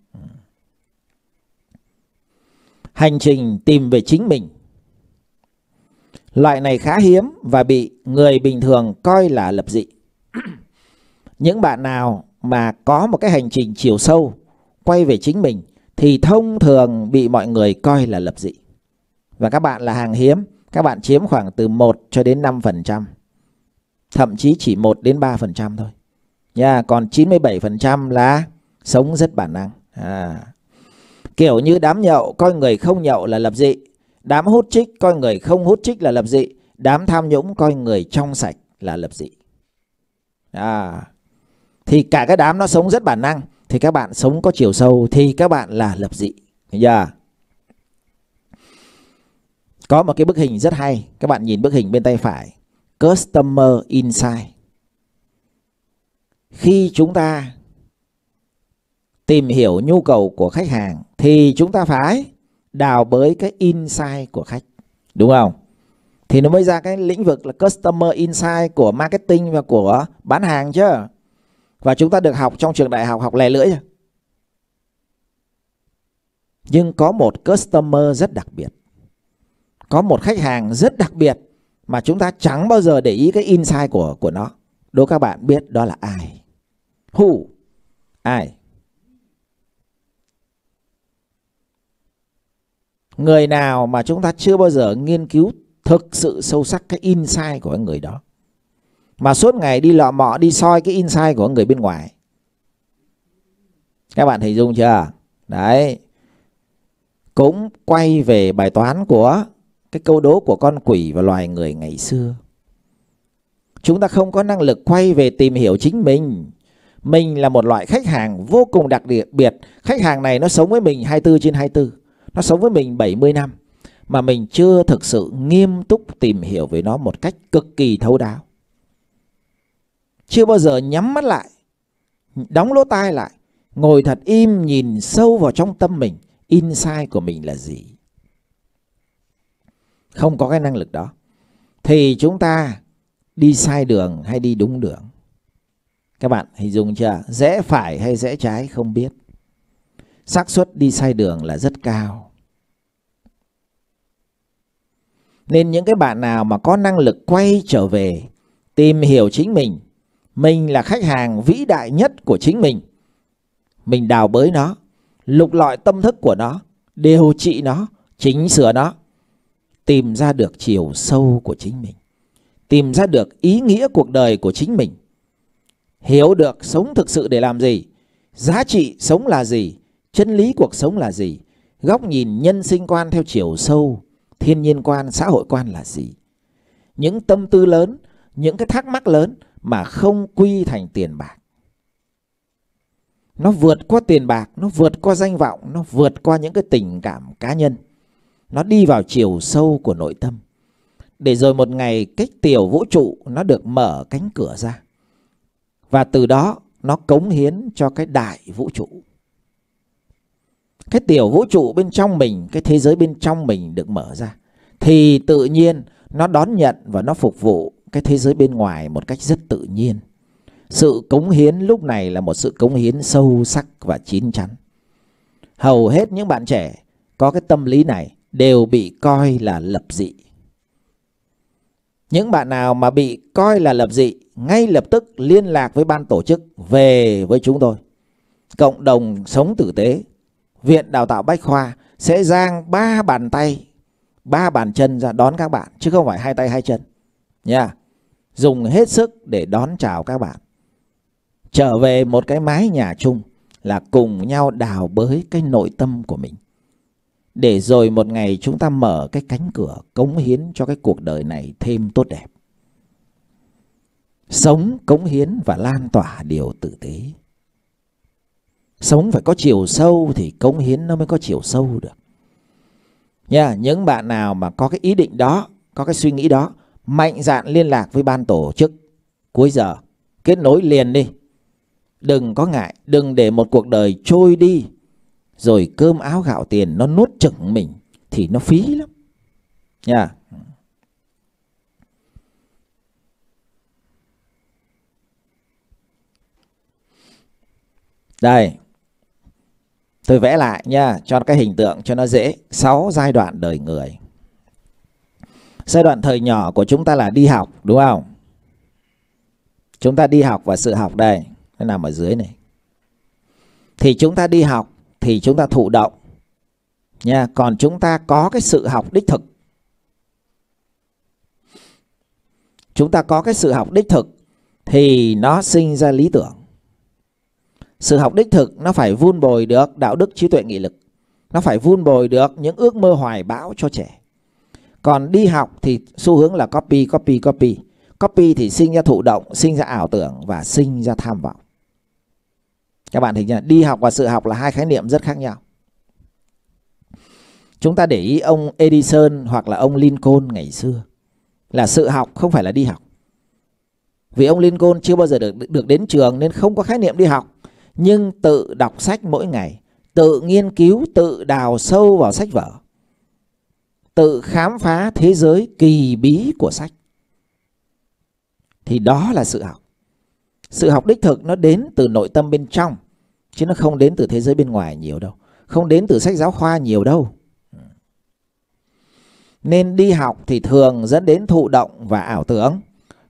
hành trình tìm về chính mình Loại này khá hiếm và bị người bình thường coi là lập dị. [CLEARS THROAT] Những bạn nào mà có một cái hành trình chiều sâu quay về chính mình thì thông thường bị mọi người coi là lập dị. Và các bạn là hàng hiếm, các bạn chiếm khoảng từ 1 cho đến 5%. Thậm chí chỉ 1 đến 3% thôi. Nha, còn 97% là sống rất bản năng. À. Kiểu như đám nhậu coi người không nhậu là lập dị Đám hút trích coi người không hút trích là lập dị, đám tham nhũng coi người trong sạch là lập dị. À, thì cả cái đám nó sống rất bản năng, thì các bạn sống có chiều sâu thì các bạn là lập dị. Thấy Có một cái bức hình rất hay, các bạn nhìn bức hình bên tay phải, Customer Insight. Khi chúng ta tìm hiểu nhu cầu của khách hàng thì chúng ta phải đào bới cái insight của khách đúng không thì nó mới ra cái lĩnh vực là customer insight của marketing và của bán hàng chứ và chúng ta được học trong trường đại học học lè lưỡi nhưng có một customer rất đặc biệt có một khách hàng rất đặc biệt mà chúng ta chẳng bao giờ để ý cái insight của của nó đố các bạn biết đó là ai who ai người nào mà chúng ta chưa bao giờ nghiên cứu thực sự sâu sắc cái insight của người đó mà suốt ngày đi lọ mọ đi soi cái insight của người bên ngoài các bạn hình dung chưa đấy cũng quay về bài toán của cái câu đố của con quỷ và loài người ngày xưa chúng ta không có năng lực quay về tìm hiểu chính mình mình là một loại khách hàng vô cùng đặc biệt khách hàng này nó sống với mình 24 trên 24 nó sống với mình 70 năm mà mình chưa thực sự nghiêm túc tìm hiểu về nó một cách cực kỳ thấu đáo. Chưa bao giờ nhắm mắt lại, đóng lỗ tai lại, ngồi thật im nhìn sâu vào trong tâm mình, insight của mình là gì. Không có cái năng lực đó thì chúng ta đi sai đường hay đi đúng đường. Các bạn hình dung chưa? Rẽ phải hay rẽ trái không biết xác suất đi sai đường là rất cao. Nên những cái bạn nào mà có năng lực quay trở về, tìm hiểu chính mình, mình là khách hàng vĩ đại nhất của chính mình. Mình đào bới nó, lục lọi tâm thức của nó, điều trị nó, chính sửa nó, tìm ra được chiều sâu của chính mình, tìm ra được ý nghĩa cuộc đời của chính mình, hiểu được sống thực sự để làm gì, giá trị sống là gì, chân lý cuộc sống là gì, góc nhìn nhân sinh quan theo chiều sâu, thiên nhiên quan, xã hội quan là gì. Những tâm tư lớn, những cái thắc mắc lớn mà không quy thành tiền bạc. Nó vượt qua tiền bạc, nó vượt qua danh vọng, nó vượt qua những cái tình cảm cá nhân. Nó đi vào chiều sâu của nội tâm. Để rồi một ngày cách tiểu vũ trụ nó được mở cánh cửa ra. Và từ đó nó cống hiến cho cái đại vũ trụ cái tiểu vũ trụ bên trong mình, cái thế giới bên trong mình được mở ra thì tự nhiên nó đón nhận và nó phục vụ cái thế giới bên ngoài một cách rất tự nhiên. Sự cống hiến lúc này là một sự cống hiến sâu sắc và chín chắn. Hầu hết những bạn trẻ có cái tâm lý này đều bị coi là lập dị. Những bạn nào mà bị coi là lập dị, ngay lập tức liên lạc với ban tổ chức về với chúng tôi. Cộng đồng sống tử tế Viện Đào tạo Bách Khoa sẽ giang ba bàn tay, ba bàn chân ra đón các bạn chứ không phải hai tay hai chân nha. Dùng hết sức để đón chào các bạn. Trở về một cái mái nhà chung là cùng nhau đào bới cái nội tâm của mình. Để rồi một ngày chúng ta mở cái cánh cửa cống hiến cho cái cuộc đời này thêm tốt đẹp. Sống, cống hiến và lan tỏa điều tử tế. Sống phải có chiều sâu thì cống hiến nó mới có chiều sâu được. Nha, những bạn nào mà có cái ý định đó, có cái suy nghĩ đó, mạnh dạn liên lạc với ban tổ chức cuối giờ, kết nối liền đi. Đừng có ngại, đừng để một cuộc đời trôi đi rồi cơm áo gạo tiền nó nuốt chửng mình thì nó phí lắm. Nha. Đây, Tôi vẽ lại nha, cho cái hình tượng cho nó dễ. 6 giai đoạn đời người. Giai đoạn thời nhỏ của chúng ta là đi học, đúng không? Chúng ta đi học và sự học đây, nó nằm ở dưới này. Thì chúng ta đi học thì chúng ta thụ động. Nha, còn chúng ta có cái sự học đích thực. Chúng ta có cái sự học đích thực thì nó sinh ra lý tưởng. Sự học đích thực nó phải vun bồi được đạo đức trí tuệ nghị lực. Nó phải vun bồi được những ước mơ hoài bão cho trẻ. Còn đi học thì xu hướng là copy, copy, copy. Copy thì sinh ra thụ động, sinh ra ảo tưởng và sinh ra tham vọng. Các bạn thấy nhá, đi học và sự học là hai khái niệm rất khác nhau. Chúng ta để ý ông Edison hoặc là ông Lincoln ngày xưa là sự học không phải là đi học. Vì ông Lincoln chưa bao giờ được được đến trường nên không có khái niệm đi học nhưng tự đọc sách mỗi ngày, tự nghiên cứu, tự đào sâu vào sách vở, tự khám phá thế giới kỳ bí của sách. Thì đó là sự học. Sự học đích thực nó đến từ nội tâm bên trong, chứ nó không đến từ thế giới bên ngoài nhiều đâu, không đến từ sách giáo khoa nhiều đâu. Nên đi học thì thường dẫn đến thụ động và ảo tưởng,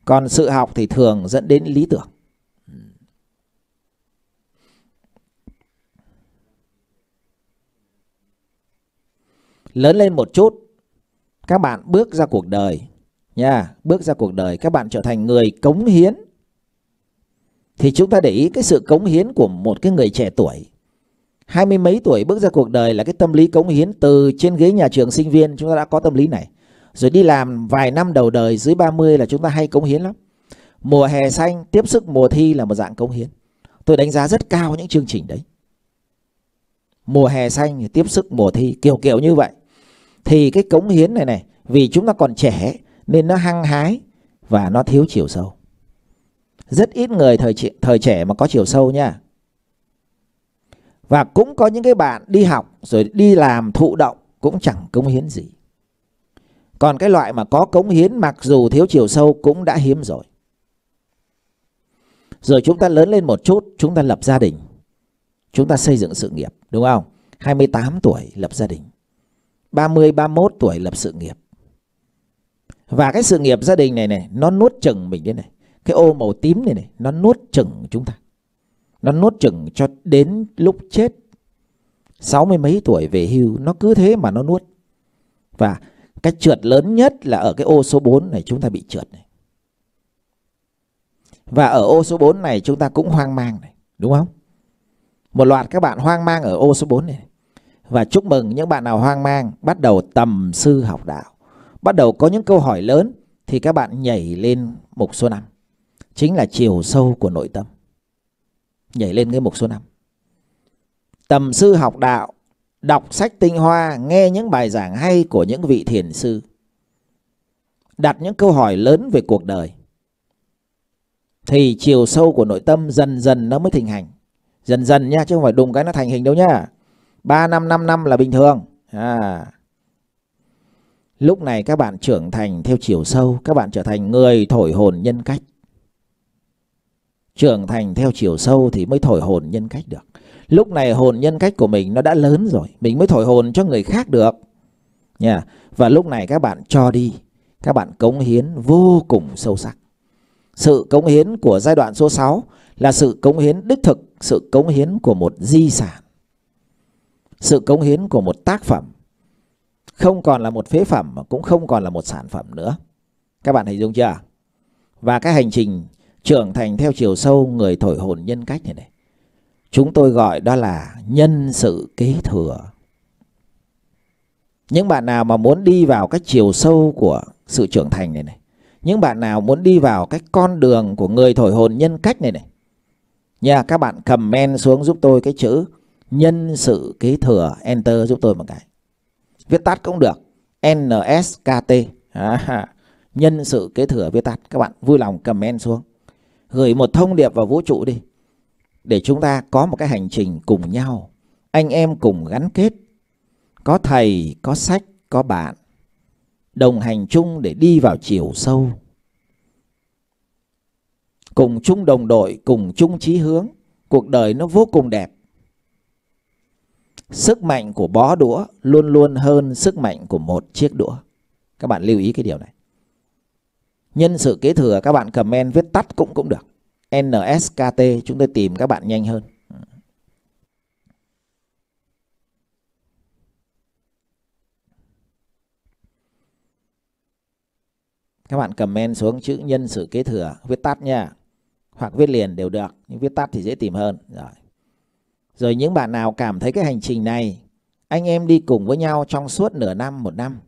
còn sự học thì thường dẫn đến lý tưởng. lớn lên một chút các bạn bước ra cuộc đời nha bước ra cuộc đời các bạn trở thành người cống hiến thì chúng ta để ý cái sự cống hiến của một cái người trẻ tuổi hai mươi mấy tuổi bước ra cuộc đời là cái tâm lý cống hiến từ trên ghế nhà trường sinh viên chúng ta đã có tâm lý này rồi đi làm vài năm đầu đời dưới 30 là chúng ta hay cống hiến lắm mùa hè xanh tiếp sức mùa thi là một dạng cống hiến tôi đánh giá rất cao những chương trình đấy mùa hè xanh tiếp sức mùa thi kiểu kiểu như vậy thì cái cống hiến này này vì chúng ta còn trẻ nên nó hăng hái và nó thiếu chiều sâu. Rất ít người thời trẻ, thời trẻ mà có chiều sâu nha. Và cũng có những cái bạn đi học rồi đi làm thụ động cũng chẳng cống hiến gì. Còn cái loại mà có cống hiến mặc dù thiếu chiều sâu cũng đã hiếm rồi. Rồi chúng ta lớn lên một chút, chúng ta lập gia đình. Chúng ta xây dựng sự nghiệp, đúng không? 28 tuổi lập gia đình. 30, 31 tuổi lập sự nghiệp. Và cái sự nghiệp gia đình này này, nó nuốt chừng mình thế này. Cái ô màu tím này này, nó nuốt chừng chúng ta. Nó nuốt chừng cho đến lúc chết. Sáu mươi mấy tuổi về hưu, nó cứ thế mà nó nuốt. Và cái trượt lớn nhất là ở cái ô số 4 này chúng ta bị trượt này. Và ở ô số 4 này chúng ta cũng hoang mang này, đúng không? Một loạt các bạn hoang mang ở ô số 4 này và chúc mừng những bạn nào hoang mang bắt đầu tầm sư học đạo. Bắt đầu có những câu hỏi lớn thì các bạn nhảy lên mục số 5. Chính là chiều sâu của nội tâm. Nhảy lên cái mục số 5. Tầm sư học đạo, đọc sách tinh hoa, nghe những bài giảng hay của những vị thiền sư. Đặt những câu hỏi lớn về cuộc đời. Thì chiều sâu của nội tâm dần dần nó mới thành hành. Dần dần nha, chứ không phải đùng cái nó thành hình đâu nha. 3 năm 5 năm là bình thường. À. Lúc này các bạn trưởng thành theo chiều sâu, các bạn trở thành người thổi hồn nhân cách. Trưởng thành theo chiều sâu thì mới thổi hồn nhân cách được. Lúc này hồn nhân cách của mình nó đã lớn rồi, mình mới thổi hồn cho người khác được. Nha. Và lúc này các bạn cho đi, các bạn cống hiến vô cùng sâu sắc. Sự cống hiến của giai đoạn số 6 là sự cống hiến đích thực, sự cống hiến của một di sản sự cống hiến của một tác phẩm không còn là một phế phẩm mà cũng không còn là một sản phẩm nữa. Các bạn hình dung chưa? Và cái hành trình trưởng thành theo chiều sâu người thổi hồn nhân cách này này. Chúng tôi gọi đó là nhân sự kế thừa. Những bạn nào mà muốn đi vào cái chiều sâu của sự trưởng thành này này. Những bạn nào muốn đi vào cái con đường của người thổi hồn nhân cách này này. Nha các bạn comment xuống giúp tôi cái chữ nhân sự kế thừa enter giúp tôi một cái viết tắt cũng được nskt à, nhân sự kế thừa viết tắt các bạn vui lòng comment xuống gửi một thông điệp vào vũ trụ đi để chúng ta có một cái hành trình cùng nhau anh em cùng gắn kết có thầy có sách có bạn đồng hành chung để đi vào chiều sâu cùng chung đồng đội cùng chung chí hướng cuộc đời nó vô cùng đẹp Sức mạnh của bó đũa luôn luôn hơn sức mạnh của một chiếc đũa. Các bạn lưu ý cái điều này. Nhân sự kế thừa các bạn comment viết tắt cũng cũng được. NSKT chúng tôi tìm các bạn nhanh hơn. Các bạn comment xuống chữ nhân sự kế thừa viết tắt nha. Hoặc viết liền đều được, nhưng viết tắt thì dễ tìm hơn. Rồi. Rồi những bạn nào cảm thấy cái hành trình này anh em đi cùng với nhau trong suốt nửa năm, một năm.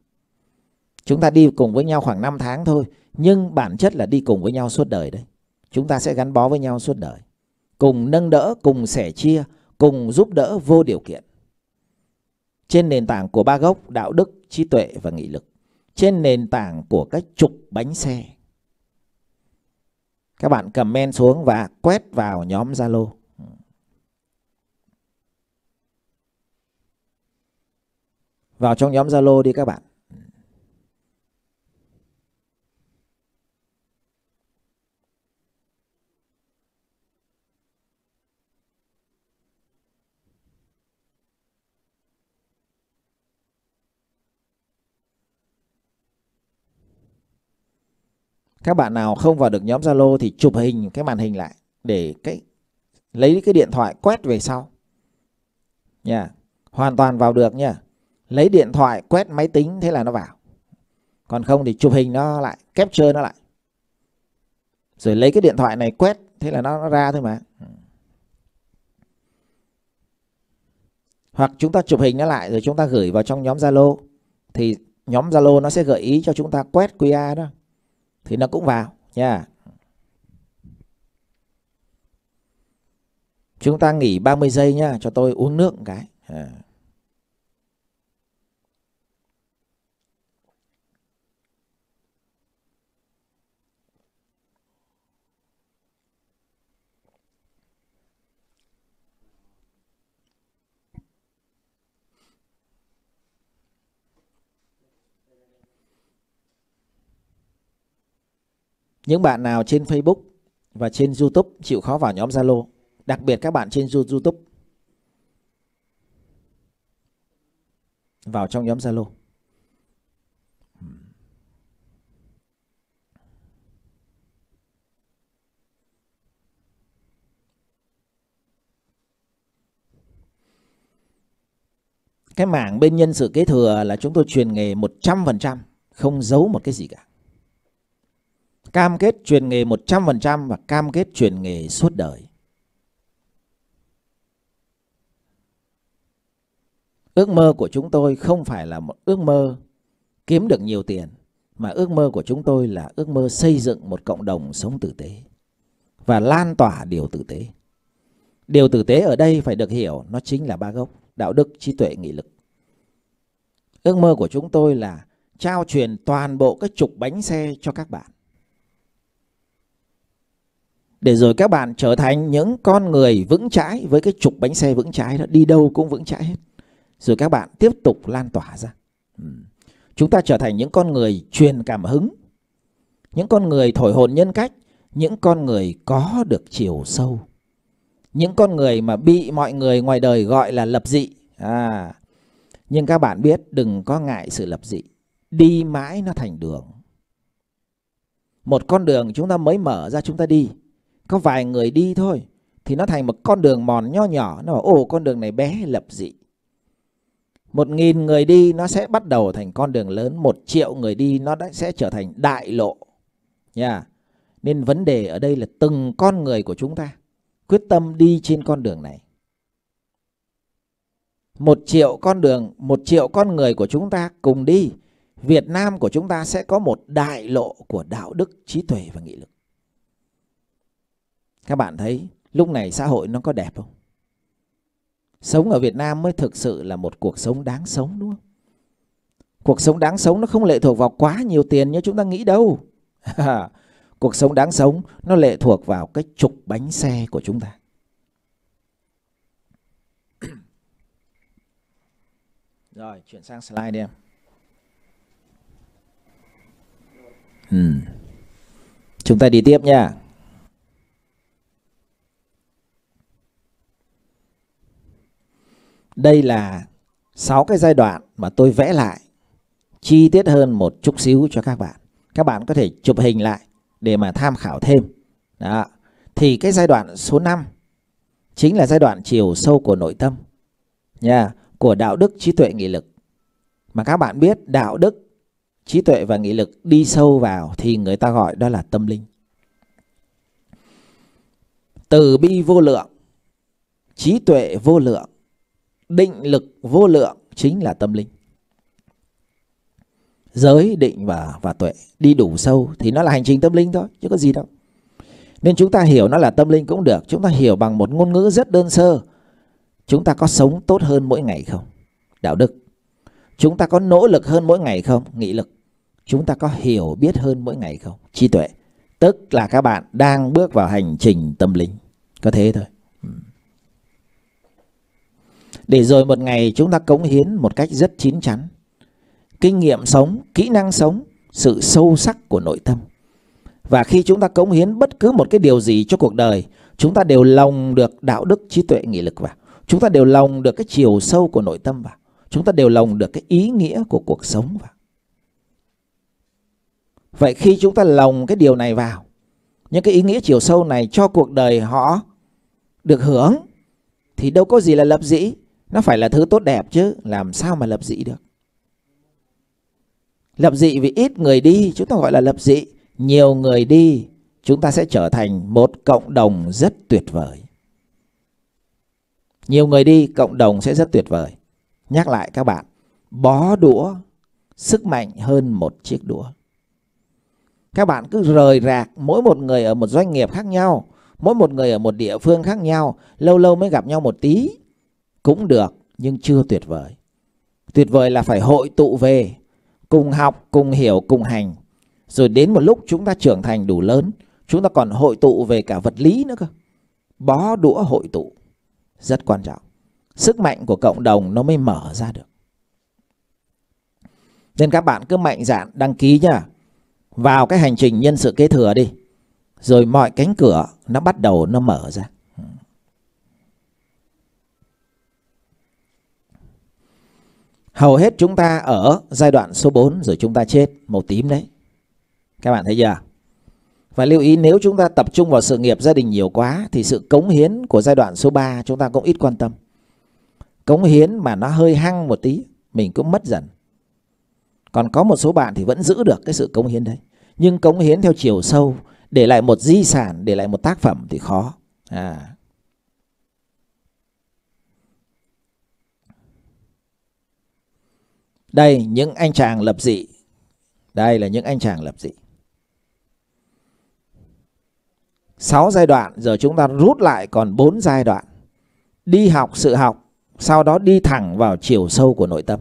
Chúng ta đi cùng với nhau khoảng 5 tháng thôi, nhưng bản chất là đi cùng với nhau suốt đời đấy. Chúng ta sẽ gắn bó với nhau suốt đời. Cùng nâng đỡ, cùng sẻ chia, cùng giúp đỡ vô điều kiện. Trên nền tảng của ba gốc đạo đức, trí tuệ và nghị lực. Trên nền tảng của các trục bánh xe. Các bạn comment xuống và quét vào nhóm Zalo. vào trong nhóm Zalo đi các bạn các bạn nào không vào được nhóm Zalo thì chụp hình cái màn hình lại để cái lấy cái điện thoại quét về sau nha hoàn toàn vào được nha lấy điện thoại quét máy tính thế là nó vào còn không thì chụp hình nó lại capture nó lại rồi lấy cái điện thoại này quét thế là nó, nó ra thôi mà hoặc chúng ta chụp hình nó lại rồi chúng ta gửi vào trong nhóm Zalo thì nhóm Zalo nó sẽ gợi ý cho chúng ta quét QR đó thì nó cũng vào nha chúng ta nghỉ 30 giây nha cho tôi uống nước một cái à. Những bạn nào trên Facebook và trên YouTube chịu khó vào nhóm Zalo, đặc biệt các bạn trên YouTube vào trong nhóm Zalo. Cái mảng bên nhân sự kế thừa là chúng tôi truyền nghề 100%, không giấu một cái gì cả cam kết truyền nghề 100% và cam kết truyền nghề suốt đời. Ước mơ của chúng tôi không phải là một ước mơ kiếm được nhiều tiền, mà ước mơ của chúng tôi là ước mơ xây dựng một cộng đồng sống tử tế và lan tỏa điều tử tế. Điều tử tế ở đây phải được hiểu nó chính là ba gốc đạo đức, trí tuệ, nghị lực. Ước mơ của chúng tôi là trao truyền toàn bộ các trục bánh xe cho các bạn để rồi các bạn trở thành những con người vững chãi với cái trục bánh xe vững chãi đó đi đâu cũng vững chãi hết rồi các bạn tiếp tục lan tỏa ra ừ. chúng ta trở thành những con người truyền cảm hứng những con người thổi hồn nhân cách những con người có được chiều sâu những con người mà bị mọi người ngoài đời gọi là lập dị à nhưng các bạn biết đừng có ngại sự lập dị đi mãi nó thành đường một con đường chúng ta mới mở ra chúng ta đi có vài người đi thôi thì nó thành một con đường mòn nho nhỏ nó bảo ồ con đường này bé hay lập dị một nghìn người đi nó sẽ bắt đầu thành con đường lớn một triệu người đi nó đã sẽ trở thành đại lộ nha yeah. nên vấn đề ở đây là từng con người của chúng ta quyết tâm đi trên con đường này một triệu con đường một triệu con người của chúng ta cùng đi Việt Nam của chúng ta sẽ có một đại lộ của đạo đức trí tuệ và nghị lực các bạn thấy lúc này xã hội nó có đẹp không? Sống ở Việt Nam mới thực sự là một cuộc sống đáng sống đúng không? Cuộc sống đáng sống nó không lệ thuộc vào quá nhiều tiền như chúng ta nghĩ đâu. [LAUGHS] cuộc sống đáng sống nó lệ thuộc vào cái trục bánh xe của chúng ta. [COUGHS] Rồi, chuyển sang slide đi em. Ừ. Chúng ta đi tiếp nha. Đây là 6 cái giai đoạn mà tôi vẽ lại chi tiết hơn một chút xíu cho các bạn. Các bạn có thể chụp hình lại để mà tham khảo thêm. Đó. Thì cái giai đoạn số 5 chính là giai đoạn chiều sâu của nội tâm nha, của đạo đức, trí tuệ, nghị lực. Mà các bạn biết đạo đức, trí tuệ và nghị lực đi sâu vào thì người ta gọi đó là tâm linh. Từ bi vô lượng, trí tuệ vô lượng, định lực vô lượng chính là tâm linh giới định và và tuệ đi đủ sâu thì nó là hành trình tâm linh thôi chứ có gì đâu nên chúng ta hiểu nó là tâm linh cũng được chúng ta hiểu bằng một ngôn ngữ rất đơn sơ chúng ta có sống tốt hơn mỗi ngày không đạo đức chúng ta có nỗ lực hơn mỗi ngày không nghị lực chúng ta có hiểu biết hơn mỗi ngày không trí tuệ tức là các bạn đang bước vào hành trình tâm linh có thế thôi để rồi một ngày chúng ta cống hiến một cách rất chín chắn. Kinh nghiệm sống, kỹ năng sống, sự sâu sắc của nội tâm. Và khi chúng ta cống hiến bất cứ một cái điều gì cho cuộc đời, chúng ta đều lòng được đạo đức, trí tuệ, nghị lực vào. Chúng ta đều lòng được cái chiều sâu của nội tâm vào. Chúng ta đều lòng được cái ý nghĩa của cuộc sống vào. Vậy khi chúng ta lòng cái điều này vào, những cái ý nghĩa chiều sâu này cho cuộc đời họ được hưởng thì đâu có gì là lập dĩ nó phải là thứ tốt đẹp chứ làm sao mà lập dị được lập dị vì ít người đi chúng ta gọi là lập dị nhiều người đi chúng ta sẽ trở thành một cộng đồng rất tuyệt vời nhiều người đi cộng đồng sẽ rất tuyệt vời nhắc lại các bạn bó đũa sức mạnh hơn một chiếc đũa các bạn cứ rời rạc mỗi một người ở một doanh nghiệp khác nhau mỗi một người ở một địa phương khác nhau lâu lâu mới gặp nhau một tí cũng được nhưng chưa tuyệt vời. Tuyệt vời là phải hội tụ về, cùng học, cùng hiểu, cùng hành. Rồi đến một lúc chúng ta trưởng thành đủ lớn, chúng ta còn hội tụ về cả vật lý nữa cơ. Bó đũa hội tụ rất quan trọng. Sức mạnh của cộng đồng nó mới mở ra được. Nên các bạn cứ mạnh dạn đăng ký nhá. Vào cái hành trình nhân sự kế thừa đi. Rồi mọi cánh cửa nó bắt đầu nó mở ra. Hầu hết chúng ta ở giai đoạn số 4 rồi chúng ta chết màu tím đấy. Các bạn thấy chưa? Và lưu ý nếu chúng ta tập trung vào sự nghiệp gia đình nhiều quá thì sự cống hiến của giai đoạn số 3 chúng ta cũng ít quan tâm. Cống hiến mà nó hơi hăng một tí mình cũng mất dần. Còn có một số bạn thì vẫn giữ được cái sự cống hiến đấy. Nhưng cống hiến theo chiều sâu để lại một di sản, để lại một tác phẩm thì khó. À, Đây, những anh chàng lập dị. Đây là những anh chàng lập dị. 6 giai đoạn, giờ chúng ta rút lại còn 4 giai đoạn. Đi học sự học, sau đó đi thẳng vào chiều sâu của nội tâm.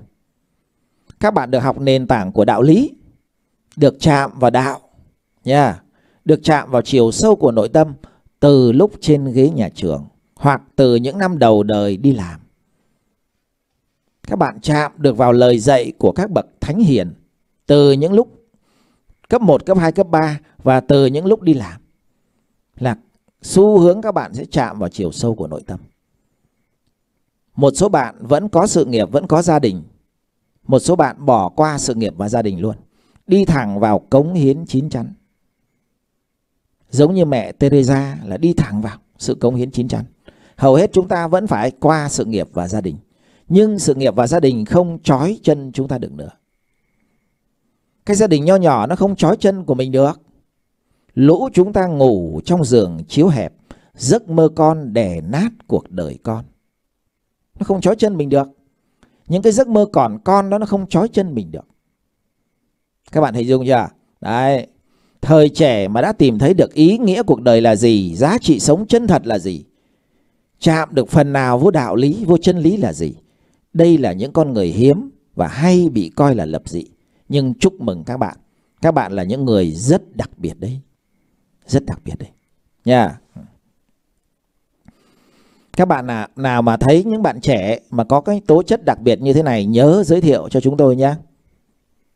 Các bạn được học nền tảng của đạo lý, được chạm vào đạo nha, được chạm vào chiều sâu của nội tâm từ lúc trên ghế nhà trường hoặc từ những năm đầu đời đi làm các bạn chạm được vào lời dạy của các bậc thánh hiền từ những lúc cấp 1, cấp 2, cấp 3 và từ những lúc đi làm là xu hướng các bạn sẽ chạm vào chiều sâu của nội tâm. Một số bạn vẫn có sự nghiệp, vẫn có gia đình. Một số bạn bỏ qua sự nghiệp và gia đình luôn. Đi thẳng vào cống hiến chín chắn. Giống như mẹ Teresa là đi thẳng vào sự cống hiến chín chắn. Hầu hết chúng ta vẫn phải qua sự nghiệp và gia đình nhưng sự nghiệp và gia đình không trói chân chúng ta được nữa cái gia đình nho nhỏ nó không trói chân của mình được lũ chúng ta ngủ trong giường chiếu hẹp giấc mơ con đè nát cuộc đời con nó không trói chân mình được những cái giấc mơ còn con đó nó không trói chân mình được các bạn hình dung chưa đấy thời trẻ mà đã tìm thấy được ý nghĩa cuộc đời là gì giá trị sống chân thật là gì chạm được phần nào vô đạo lý vô chân lý là gì đây là những con người hiếm và hay bị coi là lập dị. Nhưng chúc mừng các bạn. Các bạn là những người rất đặc biệt đấy. Rất đặc biệt đấy. Nha. Các bạn nào, nào mà thấy những bạn trẻ mà có cái tố chất đặc biệt như thế này nhớ giới thiệu cho chúng tôi nhé.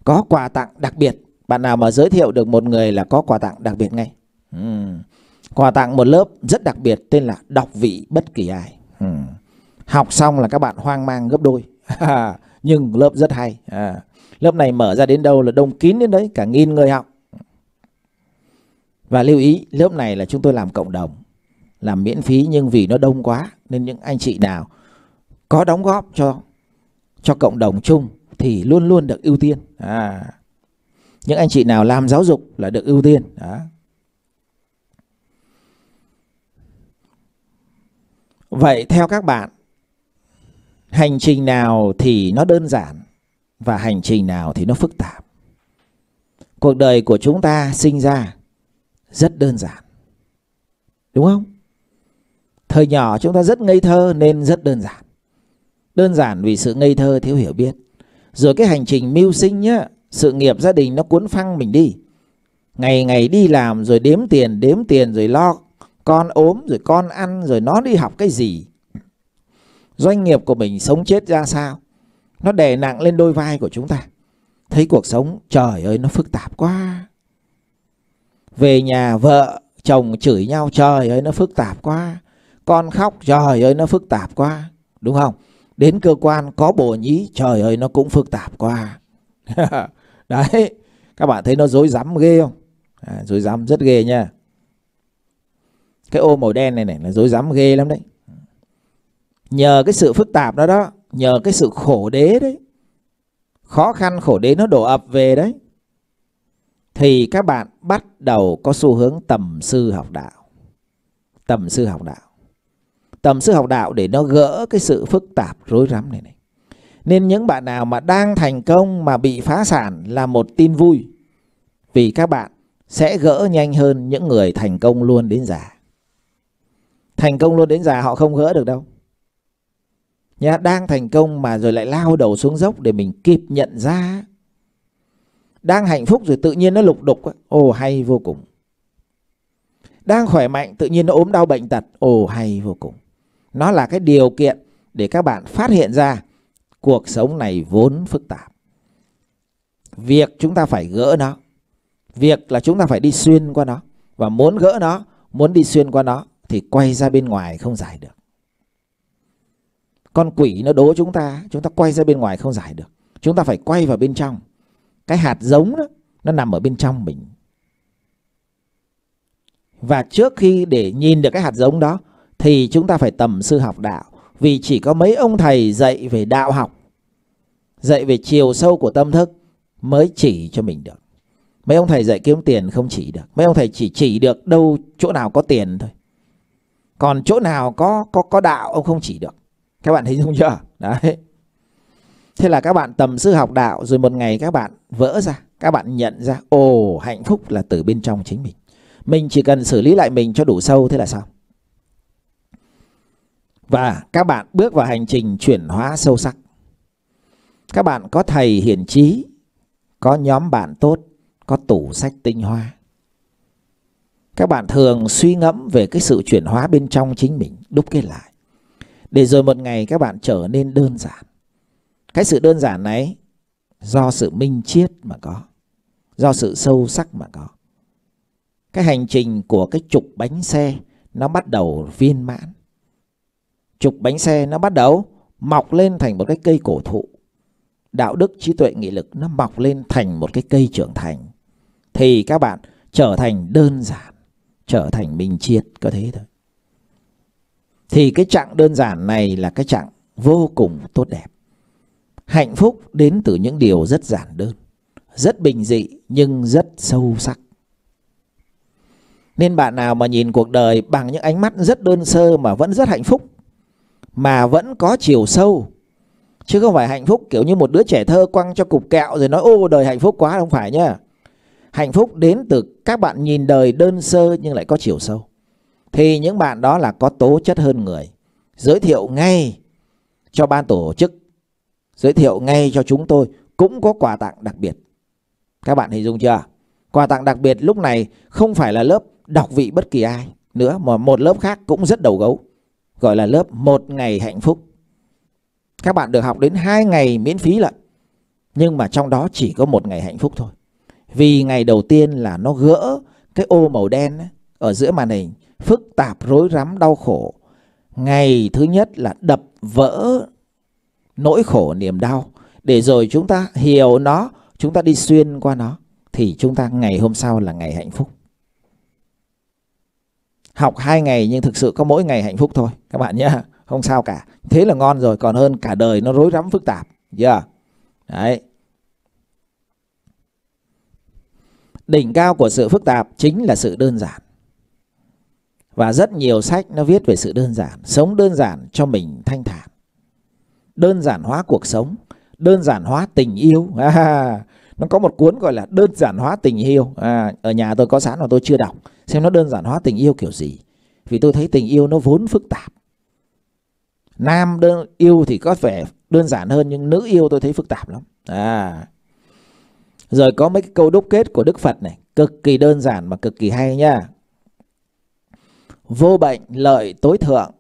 Có quà tặng đặc biệt. Bạn nào mà giới thiệu được một người là có quà tặng đặc biệt ngay. Ừ. Quà tặng một lớp rất đặc biệt tên là Đọc vị bất kỳ ai. Ừ học xong là các bạn hoang mang gấp đôi [LAUGHS] nhưng lớp rất hay à, lớp này mở ra đến đâu là đông kín đến đấy cả nghìn người học và lưu ý lớp này là chúng tôi làm cộng đồng làm miễn phí nhưng vì nó đông quá nên những anh chị nào có đóng góp cho cho cộng đồng chung thì luôn luôn được ưu tiên à, những anh chị nào làm giáo dục là được ưu tiên đó. vậy theo các bạn hành trình nào thì nó đơn giản và hành trình nào thì nó phức tạp. Cuộc đời của chúng ta sinh ra rất đơn giản. Đúng không? Thời nhỏ chúng ta rất ngây thơ nên rất đơn giản. Đơn giản vì sự ngây thơ thiếu hiểu biết. Rồi cái hành trình mưu sinh nhá, sự nghiệp gia đình nó cuốn phăng mình đi. Ngày ngày đi làm rồi đếm tiền, đếm tiền rồi lo con ốm rồi con ăn rồi nó đi học cái gì doanh nghiệp của mình sống chết ra sao nó đè nặng lên đôi vai của chúng ta thấy cuộc sống trời ơi nó phức tạp quá về nhà vợ chồng chửi nhau trời ơi nó phức tạp quá con khóc trời ơi nó phức tạp quá đúng không đến cơ quan có bồ nhí trời ơi nó cũng phức tạp quá [LAUGHS] đấy các bạn thấy nó dối rắm ghê không à, dối rắm rất ghê nha cái ô màu đen này này là dối rắm ghê lắm đấy nhờ cái sự phức tạp đó đó nhờ cái sự khổ đế đấy khó khăn khổ đế nó đổ ập về đấy thì các bạn bắt đầu có xu hướng tầm sư học đạo tầm sư học đạo tầm sư học đạo để nó gỡ cái sự phức tạp rối rắm này này nên những bạn nào mà đang thành công mà bị phá sản là một tin vui vì các bạn sẽ gỡ nhanh hơn những người thành công luôn đến già thành công luôn đến già họ không gỡ được đâu nhá đang thành công mà rồi lại lao đầu xuống dốc để mình kịp nhận ra đang hạnh phúc rồi tự nhiên nó lục đục ồ hay vô cùng đang khỏe mạnh tự nhiên nó ốm đau bệnh tật ồ hay vô cùng nó là cái điều kiện để các bạn phát hiện ra cuộc sống này vốn phức tạp việc chúng ta phải gỡ nó việc là chúng ta phải đi xuyên qua nó và muốn gỡ nó muốn đi xuyên qua nó thì quay ra bên ngoài không giải được con quỷ nó đố chúng ta chúng ta quay ra bên ngoài không giải được chúng ta phải quay vào bên trong cái hạt giống đó nó nằm ở bên trong mình và trước khi để nhìn được cái hạt giống đó thì chúng ta phải tầm sư học đạo vì chỉ có mấy ông thầy dạy về đạo học dạy về chiều sâu của tâm thức mới chỉ cho mình được mấy ông thầy dạy kiếm tiền không chỉ được mấy ông thầy chỉ chỉ được đâu chỗ nào có tiền thôi còn chỗ nào có có có đạo ông không chỉ được các bạn hình dung chưa đấy thế là các bạn tầm sư học đạo rồi một ngày các bạn vỡ ra các bạn nhận ra ồ hạnh phúc là từ bên trong chính mình mình chỉ cần xử lý lại mình cho đủ sâu thế là xong và các bạn bước vào hành trình chuyển hóa sâu sắc các bạn có thầy hiển trí có nhóm bạn tốt có tủ sách tinh hoa các bạn thường suy ngẫm về cái sự chuyển hóa bên trong chính mình đúc kết lại để rồi một ngày các bạn trở nên đơn giản cái sự đơn giản này do sự minh triết mà có do sự sâu sắc mà có cái hành trình của cái trục bánh xe nó bắt đầu viên mãn trục bánh xe nó bắt đầu mọc lên thành một cái cây cổ thụ đạo đức trí tuệ nghị lực nó mọc lên thành một cái cây trưởng thành thì các bạn trở thành đơn giản trở thành minh triết có thế thôi thì cái trạng đơn giản này là cái trạng vô cùng tốt đẹp. Hạnh phúc đến từ những điều rất giản đơn, rất bình dị nhưng rất sâu sắc. Nên bạn nào mà nhìn cuộc đời bằng những ánh mắt rất đơn sơ mà vẫn rất hạnh phúc, mà vẫn có chiều sâu, chứ không phải hạnh phúc kiểu như một đứa trẻ thơ quăng cho cục kẹo rồi nói ô đời hạnh phúc quá không phải nhá. Hạnh phúc đến từ các bạn nhìn đời đơn sơ nhưng lại có chiều sâu thì những bạn đó là có tố chất hơn người. Giới thiệu ngay cho ban tổ chức, giới thiệu ngay cho chúng tôi cũng có quà tặng đặc biệt. Các bạn hình dung chưa? Quà tặng đặc biệt lúc này không phải là lớp đọc vị bất kỳ ai nữa mà một lớp khác cũng rất đầu gấu. Gọi là lớp một ngày hạnh phúc. Các bạn được học đến hai ngày miễn phí lận. Nhưng mà trong đó chỉ có một ngày hạnh phúc thôi. Vì ngày đầu tiên là nó gỡ cái ô màu đen ở giữa màn hình phức tạp rối rắm đau khổ. Ngày thứ nhất là đập vỡ nỗi khổ niềm đau để rồi chúng ta hiểu nó, chúng ta đi xuyên qua nó thì chúng ta ngày hôm sau là ngày hạnh phúc. Học hai ngày nhưng thực sự có mỗi ngày hạnh phúc thôi các bạn nhé. Không sao cả. Thế là ngon rồi, còn hơn cả đời nó rối rắm phức tạp. giờ Yeah. Đấy. Đỉnh cao của sự phức tạp chính là sự đơn giản. Và rất nhiều sách nó viết về sự đơn giản, sống đơn giản cho mình thanh thản. Đơn giản hóa cuộc sống, đơn giản hóa tình yêu. À, [LAUGHS] nó có một cuốn gọi là đơn giản hóa tình yêu. À, ở nhà tôi có sẵn mà tôi chưa đọc. Xem nó đơn giản hóa tình yêu kiểu gì. Vì tôi thấy tình yêu nó vốn phức tạp. Nam đơn, yêu thì có vẻ đơn giản hơn nhưng nữ yêu tôi thấy phức tạp lắm. À. Rồi có mấy cái câu đúc kết của Đức Phật này, cực kỳ đơn giản mà cực kỳ hay nha vô bệnh lợi tối thượng,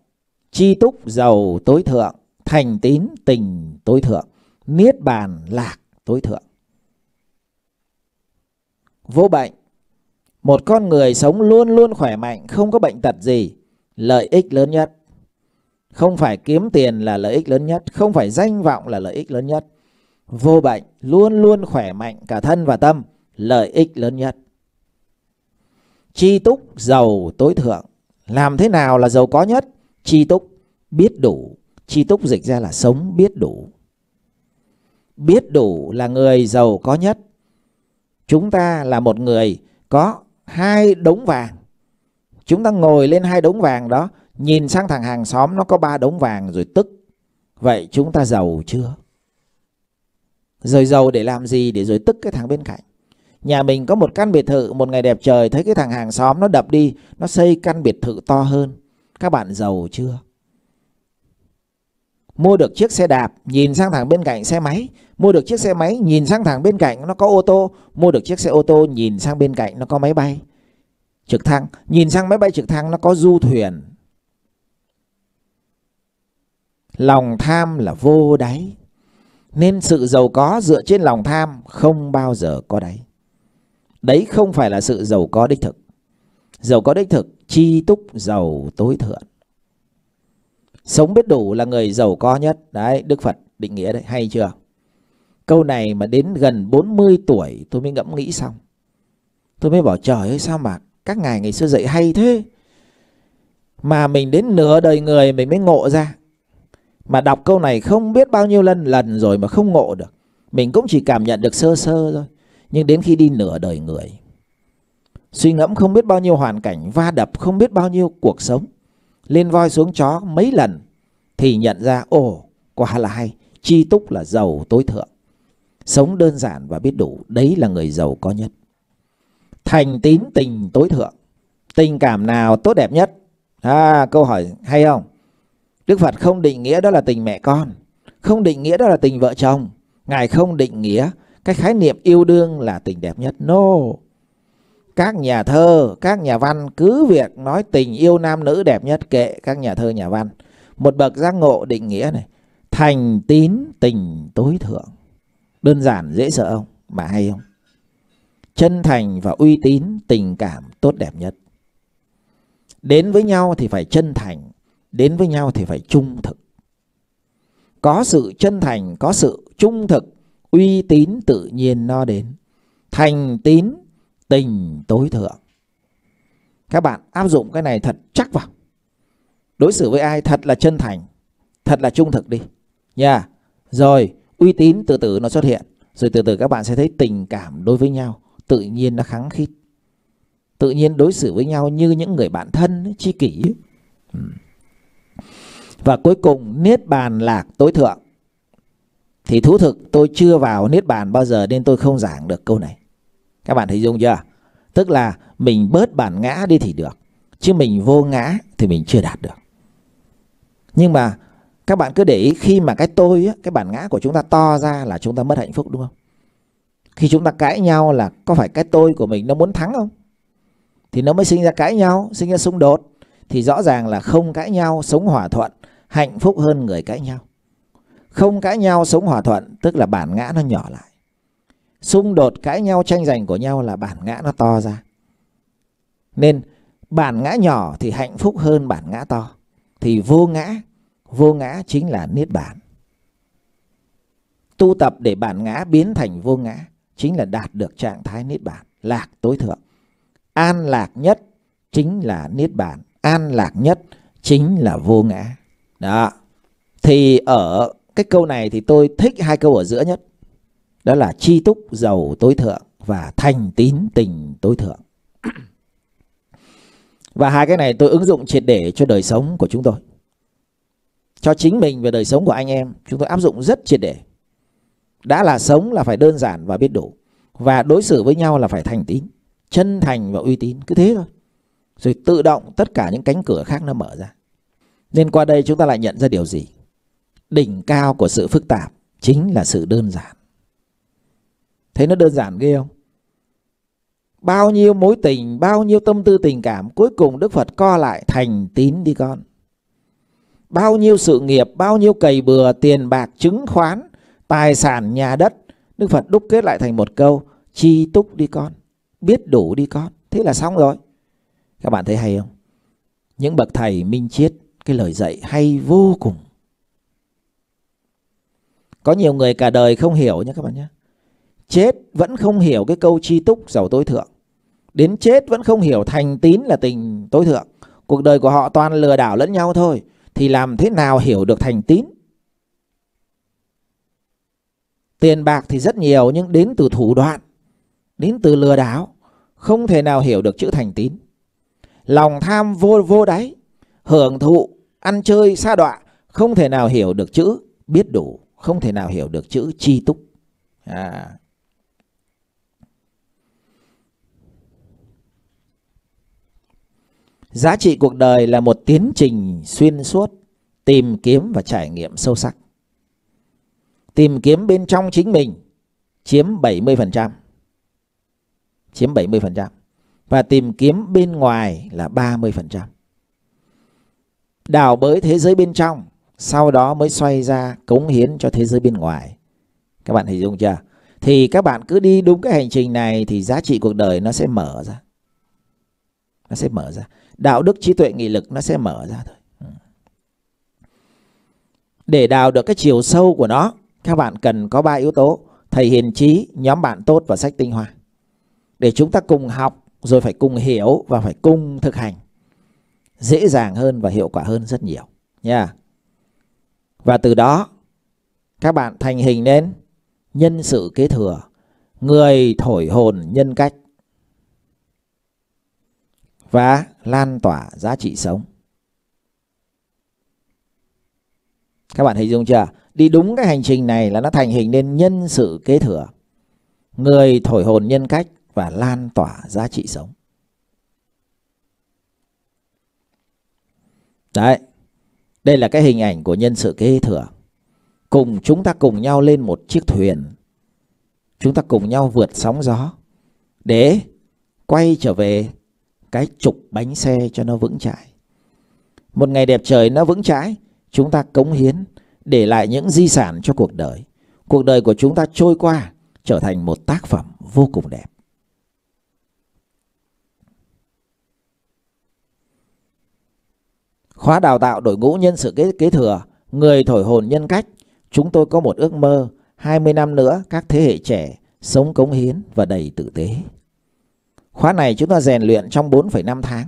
chi túc giàu tối thượng, thành tín tình tối thượng, niết bàn lạc tối thượng. Vô bệnh, một con người sống luôn luôn khỏe mạnh, không có bệnh tật gì, lợi ích lớn nhất. Không phải kiếm tiền là lợi ích lớn nhất, không phải danh vọng là lợi ích lớn nhất. Vô bệnh, luôn luôn khỏe mạnh cả thân và tâm, lợi ích lớn nhất. Chi túc giàu tối thượng, làm thế nào là giàu có nhất? Chi túc, biết đủ. Chi túc dịch ra là sống biết đủ. Biết đủ là người giàu có nhất. Chúng ta là một người có hai đống vàng. Chúng ta ngồi lên hai đống vàng đó, nhìn sang thằng hàng xóm nó có ba đống vàng rồi tức. Vậy chúng ta giàu chưa? Rồi giàu để làm gì để rồi tức cái thằng bên cạnh? Nhà mình có một căn biệt thự, một ngày đẹp trời thấy cái thằng hàng xóm nó đập đi, nó xây căn biệt thự to hơn. Các bạn giàu chưa? Mua được chiếc xe đạp, nhìn sang thằng bên cạnh xe máy, mua được chiếc xe máy, nhìn sang thằng bên cạnh nó có ô tô, mua được chiếc xe ô tô, nhìn sang bên cạnh nó có máy bay. Trực thăng, nhìn sang máy bay trực thăng nó có du thuyền. Lòng tham là vô đáy, nên sự giàu có dựa trên lòng tham không bao giờ có đáy. Đấy không phải là sự giàu có đích thực. Giàu có đích thực, chi túc giàu tối thượng. Sống biết đủ là người giàu có nhất. Đấy, Đức Phật định nghĩa đấy, hay chưa? Câu này mà đến gần 40 tuổi tôi mới ngẫm nghĩ xong. Tôi mới bảo trời ơi sao mà các ngài ngày xưa dạy hay thế. Mà mình đến nửa đời người mình mới ngộ ra. Mà đọc câu này không biết bao nhiêu lần lần rồi mà không ngộ được. Mình cũng chỉ cảm nhận được sơ sơ thôi nhưng đến khi đi nửa đời người, suy ngẫm không biết bao nhiêu hoàn cảnh, va đập không biết bao nhiêu cuộc sống, lên voi xuống chó mấy lần thì nhận ra ồ, quả là hay, chi túc là giàu tối thượng. Sống đơn giản và biết đủ, đấy là người giàu có nhất. Thành tín tình tối thượng, tình cảm nào tốt đẹp nhất? À, câu hỏi hay không? Đức Phật không định nghĩa đó là tình mẹ con, không định nghĩa đó là tình vợ chồng, Ngài không định nghĩa cái khái niệm yêu đương là tình đẹp nhất no các nhà thơ các nhà văn cứ việc nói tình yêu nam nữ đẹp nhất kệ các nhà thơ nhà văn một bậc giác ngộ định nghĩa này thành tín tình tối thượng đơn giản dễ sợ không mà hay không chân thành và uy tín tình cảm tốt đẹp nhất đến với nhau thì phải chân thành đến với nhau thì phải trung thực có sự chân thành có sự trung thực uy tín tự nhiên nó đến thành tín tình tối thượng các bạn áp dụng cái này thật chắc vào đối xử với ai thật là chân thành thật là trung thực đi nha yeah. rồi uy tín từ từ nó xuất hiện rồi từ từ các bạn sẽ thấy tình cảm đối với nhau tự nhiên nó kháng khít tự nhiên đối xử với nhau như những người bạn thân chi kỷ và cuối cùng niết bàn lạc tối thượng thì thú thực tôi chưa vào Niết Bàn bao giờ nên tôi không giảng được câu này. Các bạn thấy dung chưa? Tức là mình bớt bản ngã đi thì được. Chứ mình vô ngã thì mình chưa đạt được. Nhưng mà các bạn cứ để ý khi mà cái tôi, cái bản ngã của chúng ta to ra là chúng ta mất hạnh phúc đúng không? Khi chúng ta cãi nhau là có phải cái tôi của mình nó muốn thắng không? Thì nó mới sinh ra cãi nhau, sinh ra xung đột. Thì rõ ràng là không cãi nhau, sống hòa thuận, hạnh phúc hơn người cãi nhau. Không cãi nhau sống hòa thuận tức là bản ngã nó nhỏ lại. Xung đột cãi nhau tranh giành của nhau là bản ngã nó to ra. Nên bản ngã nhỏ thì hạnh phúc hơn bản ngã to. Thì vô ngã, vô ngã chính là niết bàn. Tu tập để bản ngã biến thành vô ngã chính là đạt được trạng thái niết bàn, lạc tối thượng. An lạc nhất chính là niết bàn, an lạc nhất chính là vô ngã. Đó. Thì ở cái câu này thì tôi thích hai câu ở giữa nhất đó là chi túc giàu tối thượng và thành tín tình tối thượng [CLEARS THROAT] và hai cái này tôi ứng dụng triệt để cho đời sống của chúng tôi cho chính mình và đời sống của anh em chúng tôi áp dụng rất triệt để đã là sống là phải đơn giản và biết đủ và đối xử với nhau là phải thành tín chân thành và uy tín cứ thế thôi rồi tự động tất cả những cánh cửa khác nó mở ra nên qua đây chúng ta lại nhận ra điều gì đỉnh cao của sự phức tạp chính là sự đơn giản. Thấy nó đơn giản ghê không? Bao nhiêu mối tình, bao nhiêu tâm tư tình cảm cuối cùng Đức Phật co lại thành tín đi con. Bao nhiêu sự nghiệp, bao nhiêu cầy bừa, tiền bạc, chứng khoán, tài sản, nhà đất. Đức Phật đúc kết lại thành một câu, chi túc đi con, biết đủ đi con. Thế là xong rồi. Các bạn thấy hay không? Những bậc thầy minh chiết cái lời dạy hay vô cùng. Có nhiều người cả đời không hiểu nhé các bạn nhé. Chết vẫn không hiểu cái câu chi túc giàu tối thượng. Đến chết vẫn không hiểu thành tín là tình tối thượng. Cuộc đời của họ toàn lừa đảo lẫn nhau thôi. Thì làm thế nào hiểu được thành tín? Tiền bạc thì rất nhiều nhưng đến từ thủ đoạn, đến từ lừa đảo, không thể nào hiểu được chữ thành tín. Lòng tham vô vô đáy, hưởng thụ, ăn chơi, xa đọa, không thể nào hiểu được chữ biết đủ không thể nào hiểu được chữ chi túc à, giá trị cuộc đời là một tiến trình xuyên suốt tìm kiếm và trải nghiệm sâu sắc tìm kiếm bên trong chính mình chiếm 70% chiếm 70% và tìm kiếm bên ngoài là 30% đào bới thế giới bên trong sau đó mới xoay ra cống hiến cho thế giới bên ngoài. Các bạn hình dung chưa? Thì các bạn cứ đi đúng cái hành trình này thì giá trị cuộc đời nó sẽ mở ra. Nó sẽ mở ra. Đạo đức, trí tuệ, nghị lực nó sẽ mở ra thôi. Ừ. Để đào được cái chiều sâu của nó, các bạn cần có ba yếu tố. Thầy hiền trí, nhóm bạn tốt và sách tinh hoa. Để chúng ta cùng học, rồi phải cùng hiểu và phải cùng thực hành. Dễ dàng hơn và hiệu quả hơn rất nhiều. Nha. Yeah. Và từ đó các bạn thành hình nên nhân sự kế thừa, người thổi hồn nhân cách và lan tỏa giá trị sống. Các bạn hình dung chưa? Đi đúng cái hành trình này là nó thành hình nên nhân sự kế thừa, người thổi hồn nhân cách và lan tỏa giá trị sống. Đấy, đây là cái hình ảnh của nhân sự kế thừa. Cùng chúng ta cùng nhau lên một chiếc thuyền. Chúng ta cùng nhau vượt sóng gió để quay trở về cái trục bánh xe cho nó vững chãi. Một ngày đẹp trời nó vững chãi, chúng ta cống hiến để lại những di sản cho cuộc đời. Cuộc đời của chúng ta trôi qua trở thành một tác phẩm vô cùng đẹp. Khóa đào tạo đội ngũ nhân sự kế, kế thừa, người thổi hồn nhân cách, chúng tôi có một ước mơ 20 năm nữa các thế hệ trẻ sống cống hiến và đầy tử tế. Khóa này chúng ta rèn luyện trong 4,5 tháng.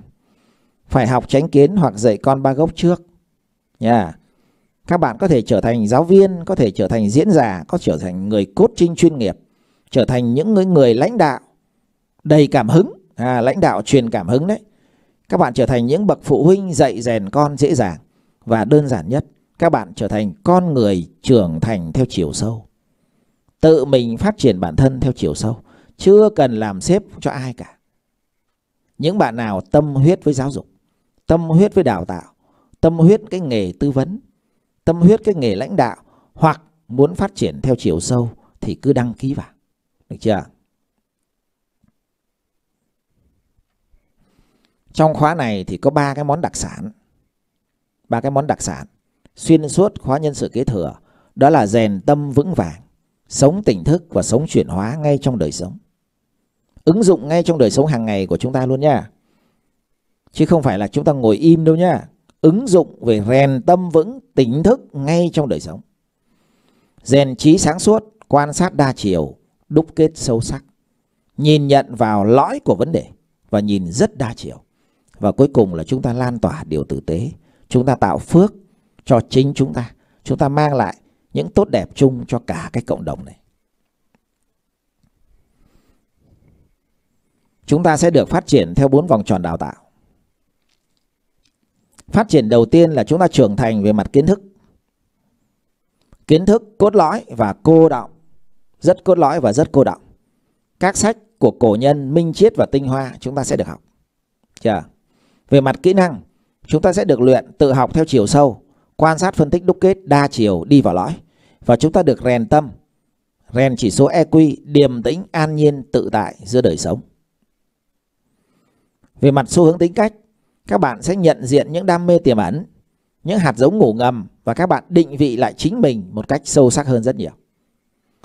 Phải học tránh kiến hoặc dạy con ba gốc trước. Nha. Yeah. Các bạn có thể trở thành giáo viên, có thể trở thành diễn giả, có trở thành người cốt trinh chuyên nghiệp, trở thành những người, người lãnh đạo đầy cảm hứng, à, lãnh đạo truyền cảm hứng đấy. Các bạn trở thành những bậc phụ huynh dạy rèn con dễ dàng và đơn giản nhất. Các bạn trở thành con người trưởng thành theo chiều sâu. Tự mình phát triển bản thân theo chiều sâu. Chưa cần làm xếp cho ai cả. Những bạn nào tâm huyết với giáo dục, tâm huyết với đào tạo, tâm huyết cái nghề tư vấn, tâm huyết cái nghề lãnh đạo hoặc muốn phát triển theo chiều sâu thì cứ đăng ký vào. Được chưa Trong khóa này thì có ba cái món đặc sản. Ba cái món đặc sản xuyên suốt khóa nhân sự kế thừa đó là rèn tâm vững vàng, sống tỉnh thức và sống chuyển hóa ngay trong đời sống. Ứng dụng ngay trong đời sống hàng ngày của chúng ta luôn nha. Chứ không phải là chúng ta ngồi im đâu nha. Ứng dụng về rèn tâm vững, tỉnh thức ngay trong đời sống. Rèn trí sáng suốt, quan sát đa chiều, đúc kết sâu sắc. Nhìn nhận vào lõi của vấn đề và nhìn rất đa chiều. Và cuối cùng là chúng ta lan tỏa điều tử tế, chúng ta tạo phước cho chính chúng ta, chúng ta mang lại những tốt đẹp chung cho cả cái cộng đồng này. Chúng ta sẽ được phát triển theo bốn vòng tròn đào tạo. Phát triển đầu tiên là chúng ta trưởng thành về mặt kiến thức. Kiến thức cốt lõi và cô động, rất cốt lõi và rất cô động. Các sách của cổ nhân Minh Chiết và Tinh Hoa chúng ta sẽ được học. Chưa? Về mặt kỹ năng, chúng ta sẽ được luyện tự học theo chiều sâu, quan sát phân tích đúc kết đa chiều đi vào lõi và chúng ta được rèn tâm, rèn chỉ số EQ điềm tĩnh an nhiên tự tại giữa đời sống. Về mặt xu hướng tính cách, các bạn sẽ nhận diện những đam mê tiềm ẩn, những hạt giống ngủ ngầm và các bạn định vị lại chính mình một cách sâu sắc hơn rất nhiều.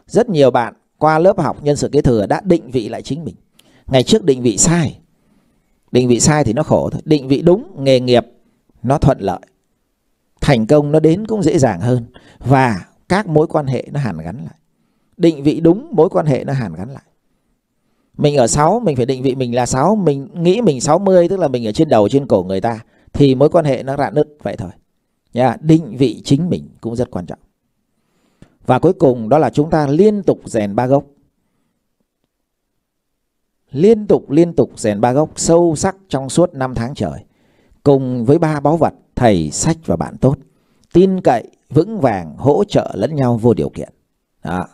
Rất nhiều bạn qua lớp học nhân sự kế thừa đã định vị lại chính mình. Ngày trước định vị sai, định vị sai thì nó khổ thôi định vị đúng nghề nghiệp nó thuận lợi thành công nó đến cũng dễ dàng hơn và các mối quan hệ nó hàn gắn lại định vị đúng mối quan hệ nó hàn gắn lại mình ở 6 mình phải định vị mình là 6 mình nghĩ mình 60 tức là mình ở trên đầu trên cổ người ta thì mối quan hệ nó rạn nứt vậy thôi nha định vị chính mình cũng rất quan trọng và cuối cùng đó là chúng ta liên tục rèn ba gốc liên tục liên tục rèn ba gốc sâu sắc trong suốt 5 tháng trời. Cùng với ba báu vật, thầy, sách và bạn tốt, tin cậy, vững vàng, hỗ trợ lẫn nhau vô điều kiện. Đó.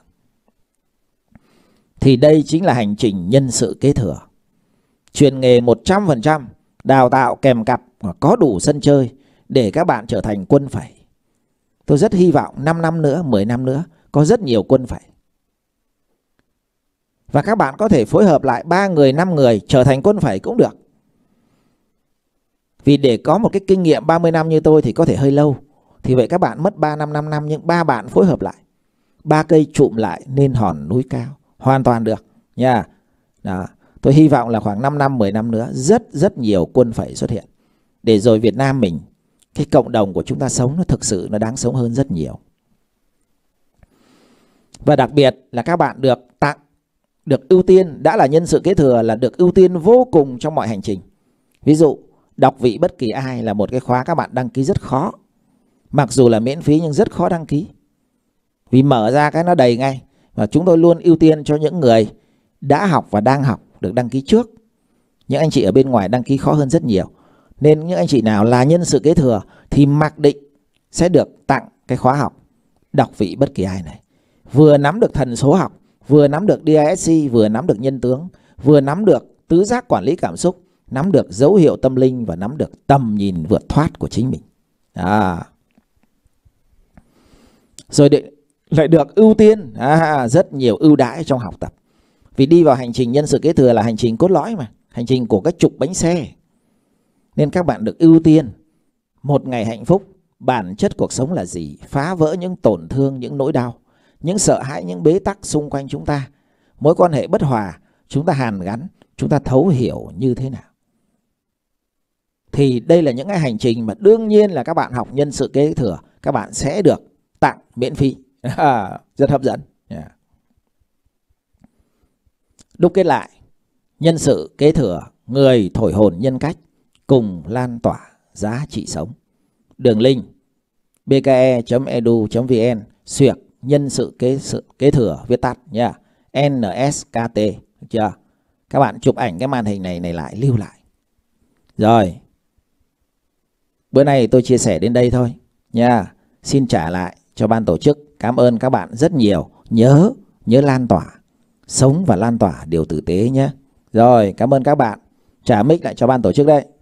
Thì đây chính là hành trình nhân sự kế thừa. Truyền nghề 100%, đào tạo kèm cặp có đủ sân chơi để các bạn trở thành quân phải Tôi rất hy vọng 5 năm nữa, 10 năm nữa có rất nhiều quân phải và các bạn có thể phối hợp lại 3 người, 5 người trở thành quân phẩy cũng được. Vì để có một cái kinh nghiệm 30 năm như tôi thì có thể hơi lâu. Thì vậy các bạn mất 3 năm 5 năm nhưng ba bạn phối hợp lại. ba cây trụm lại nên hòn núi cao. Hoàn toàn được nha. Đó. Tôi hy vọng là khoảng 5 năm 10 năm nữa rất rất nhiều quân phẩy xuất hiện. Để rồi Việt Nam mình cái cộng đồng của chúng ta sống nó thực sự nó đáng sống hơn rất nhiều. Và đặc biệt là các bạn được tặng được ưu tiên đã là nhân sự kế thừa là được ưu tiên vô cùng trong mọi hành trình. Ví dụ, đọc vị bất kỳ ai là một cái khóa các bạn đăng ký rất khó. Mặc dù là miễn phí nhưng rất khó đăng ký. Vì mở ra cái nó đầy ngay và chúng tôi luôn ưu tiên cho những người đã học và đang học được đăng ký trước. Những anh chị ở bên ngoài đăng ký khó hơn rất nhiều. Nên những anh chị nào là nhân sự kế thừa thì mặc định sẽ được tặng cái khóa học đọc vị bất kỳ ai này. Vừa nắm được thần số học vừa nắm được DISC, vừa nắm được nhân tướng, vừa nắm được tứ giác quản lý cảm xúc, nắm được dấu hiệu tâm linh và nắm được tầm nhìn vượt thoát của chính mình. À. Rồi để, lại được ưu tiên, à, rất nhiều ưu đãi trong học tập. Vì đi vào hành trình nhân sự kế thừa là hành trình cốt lõi mà, hành trình của các trục bánh xe. Nên các bạn được ưu tiên một ngày hạnh phúc, bản chất cuộc sống là gì, phá vỡ những tổn thương, những nỗi đau những sợ hãi, những bế tắc xung quanh chúng ta. Mối quan hệ bất hòa, chúng ta hàn gắn, chúng ta thấu hiểu như thế nào. Thì đây là những cái hành trình mà đương nhiên là các bạn học nhân sự kế thừa, các bạn sẽ được tặng miễn phí. [LAUGHS] Rất hấp dẫn. Dạ. Đúc kết lại, nhân sự kế thừa, người thổi hồn nhân cách cùng lan tỏa giá trị sống. Đường link bke.edu.vn xuyệt nhân sự kế sự kế thừa viết tắt nha NSKT được chưa các bạn chụp ảnh cái màn hình này này lại lưu lại rồi bữa nay tôi chia sẻ đến đây thôi nha xin trả lại cho ban tổ chức cảm ơn các bạn rất nhiều nhớ nhớ lan tỏa sống và lan tỏa điều tử tế nhé rồi cảm ơn các bạn trả mic lại cho ban tổ chức đây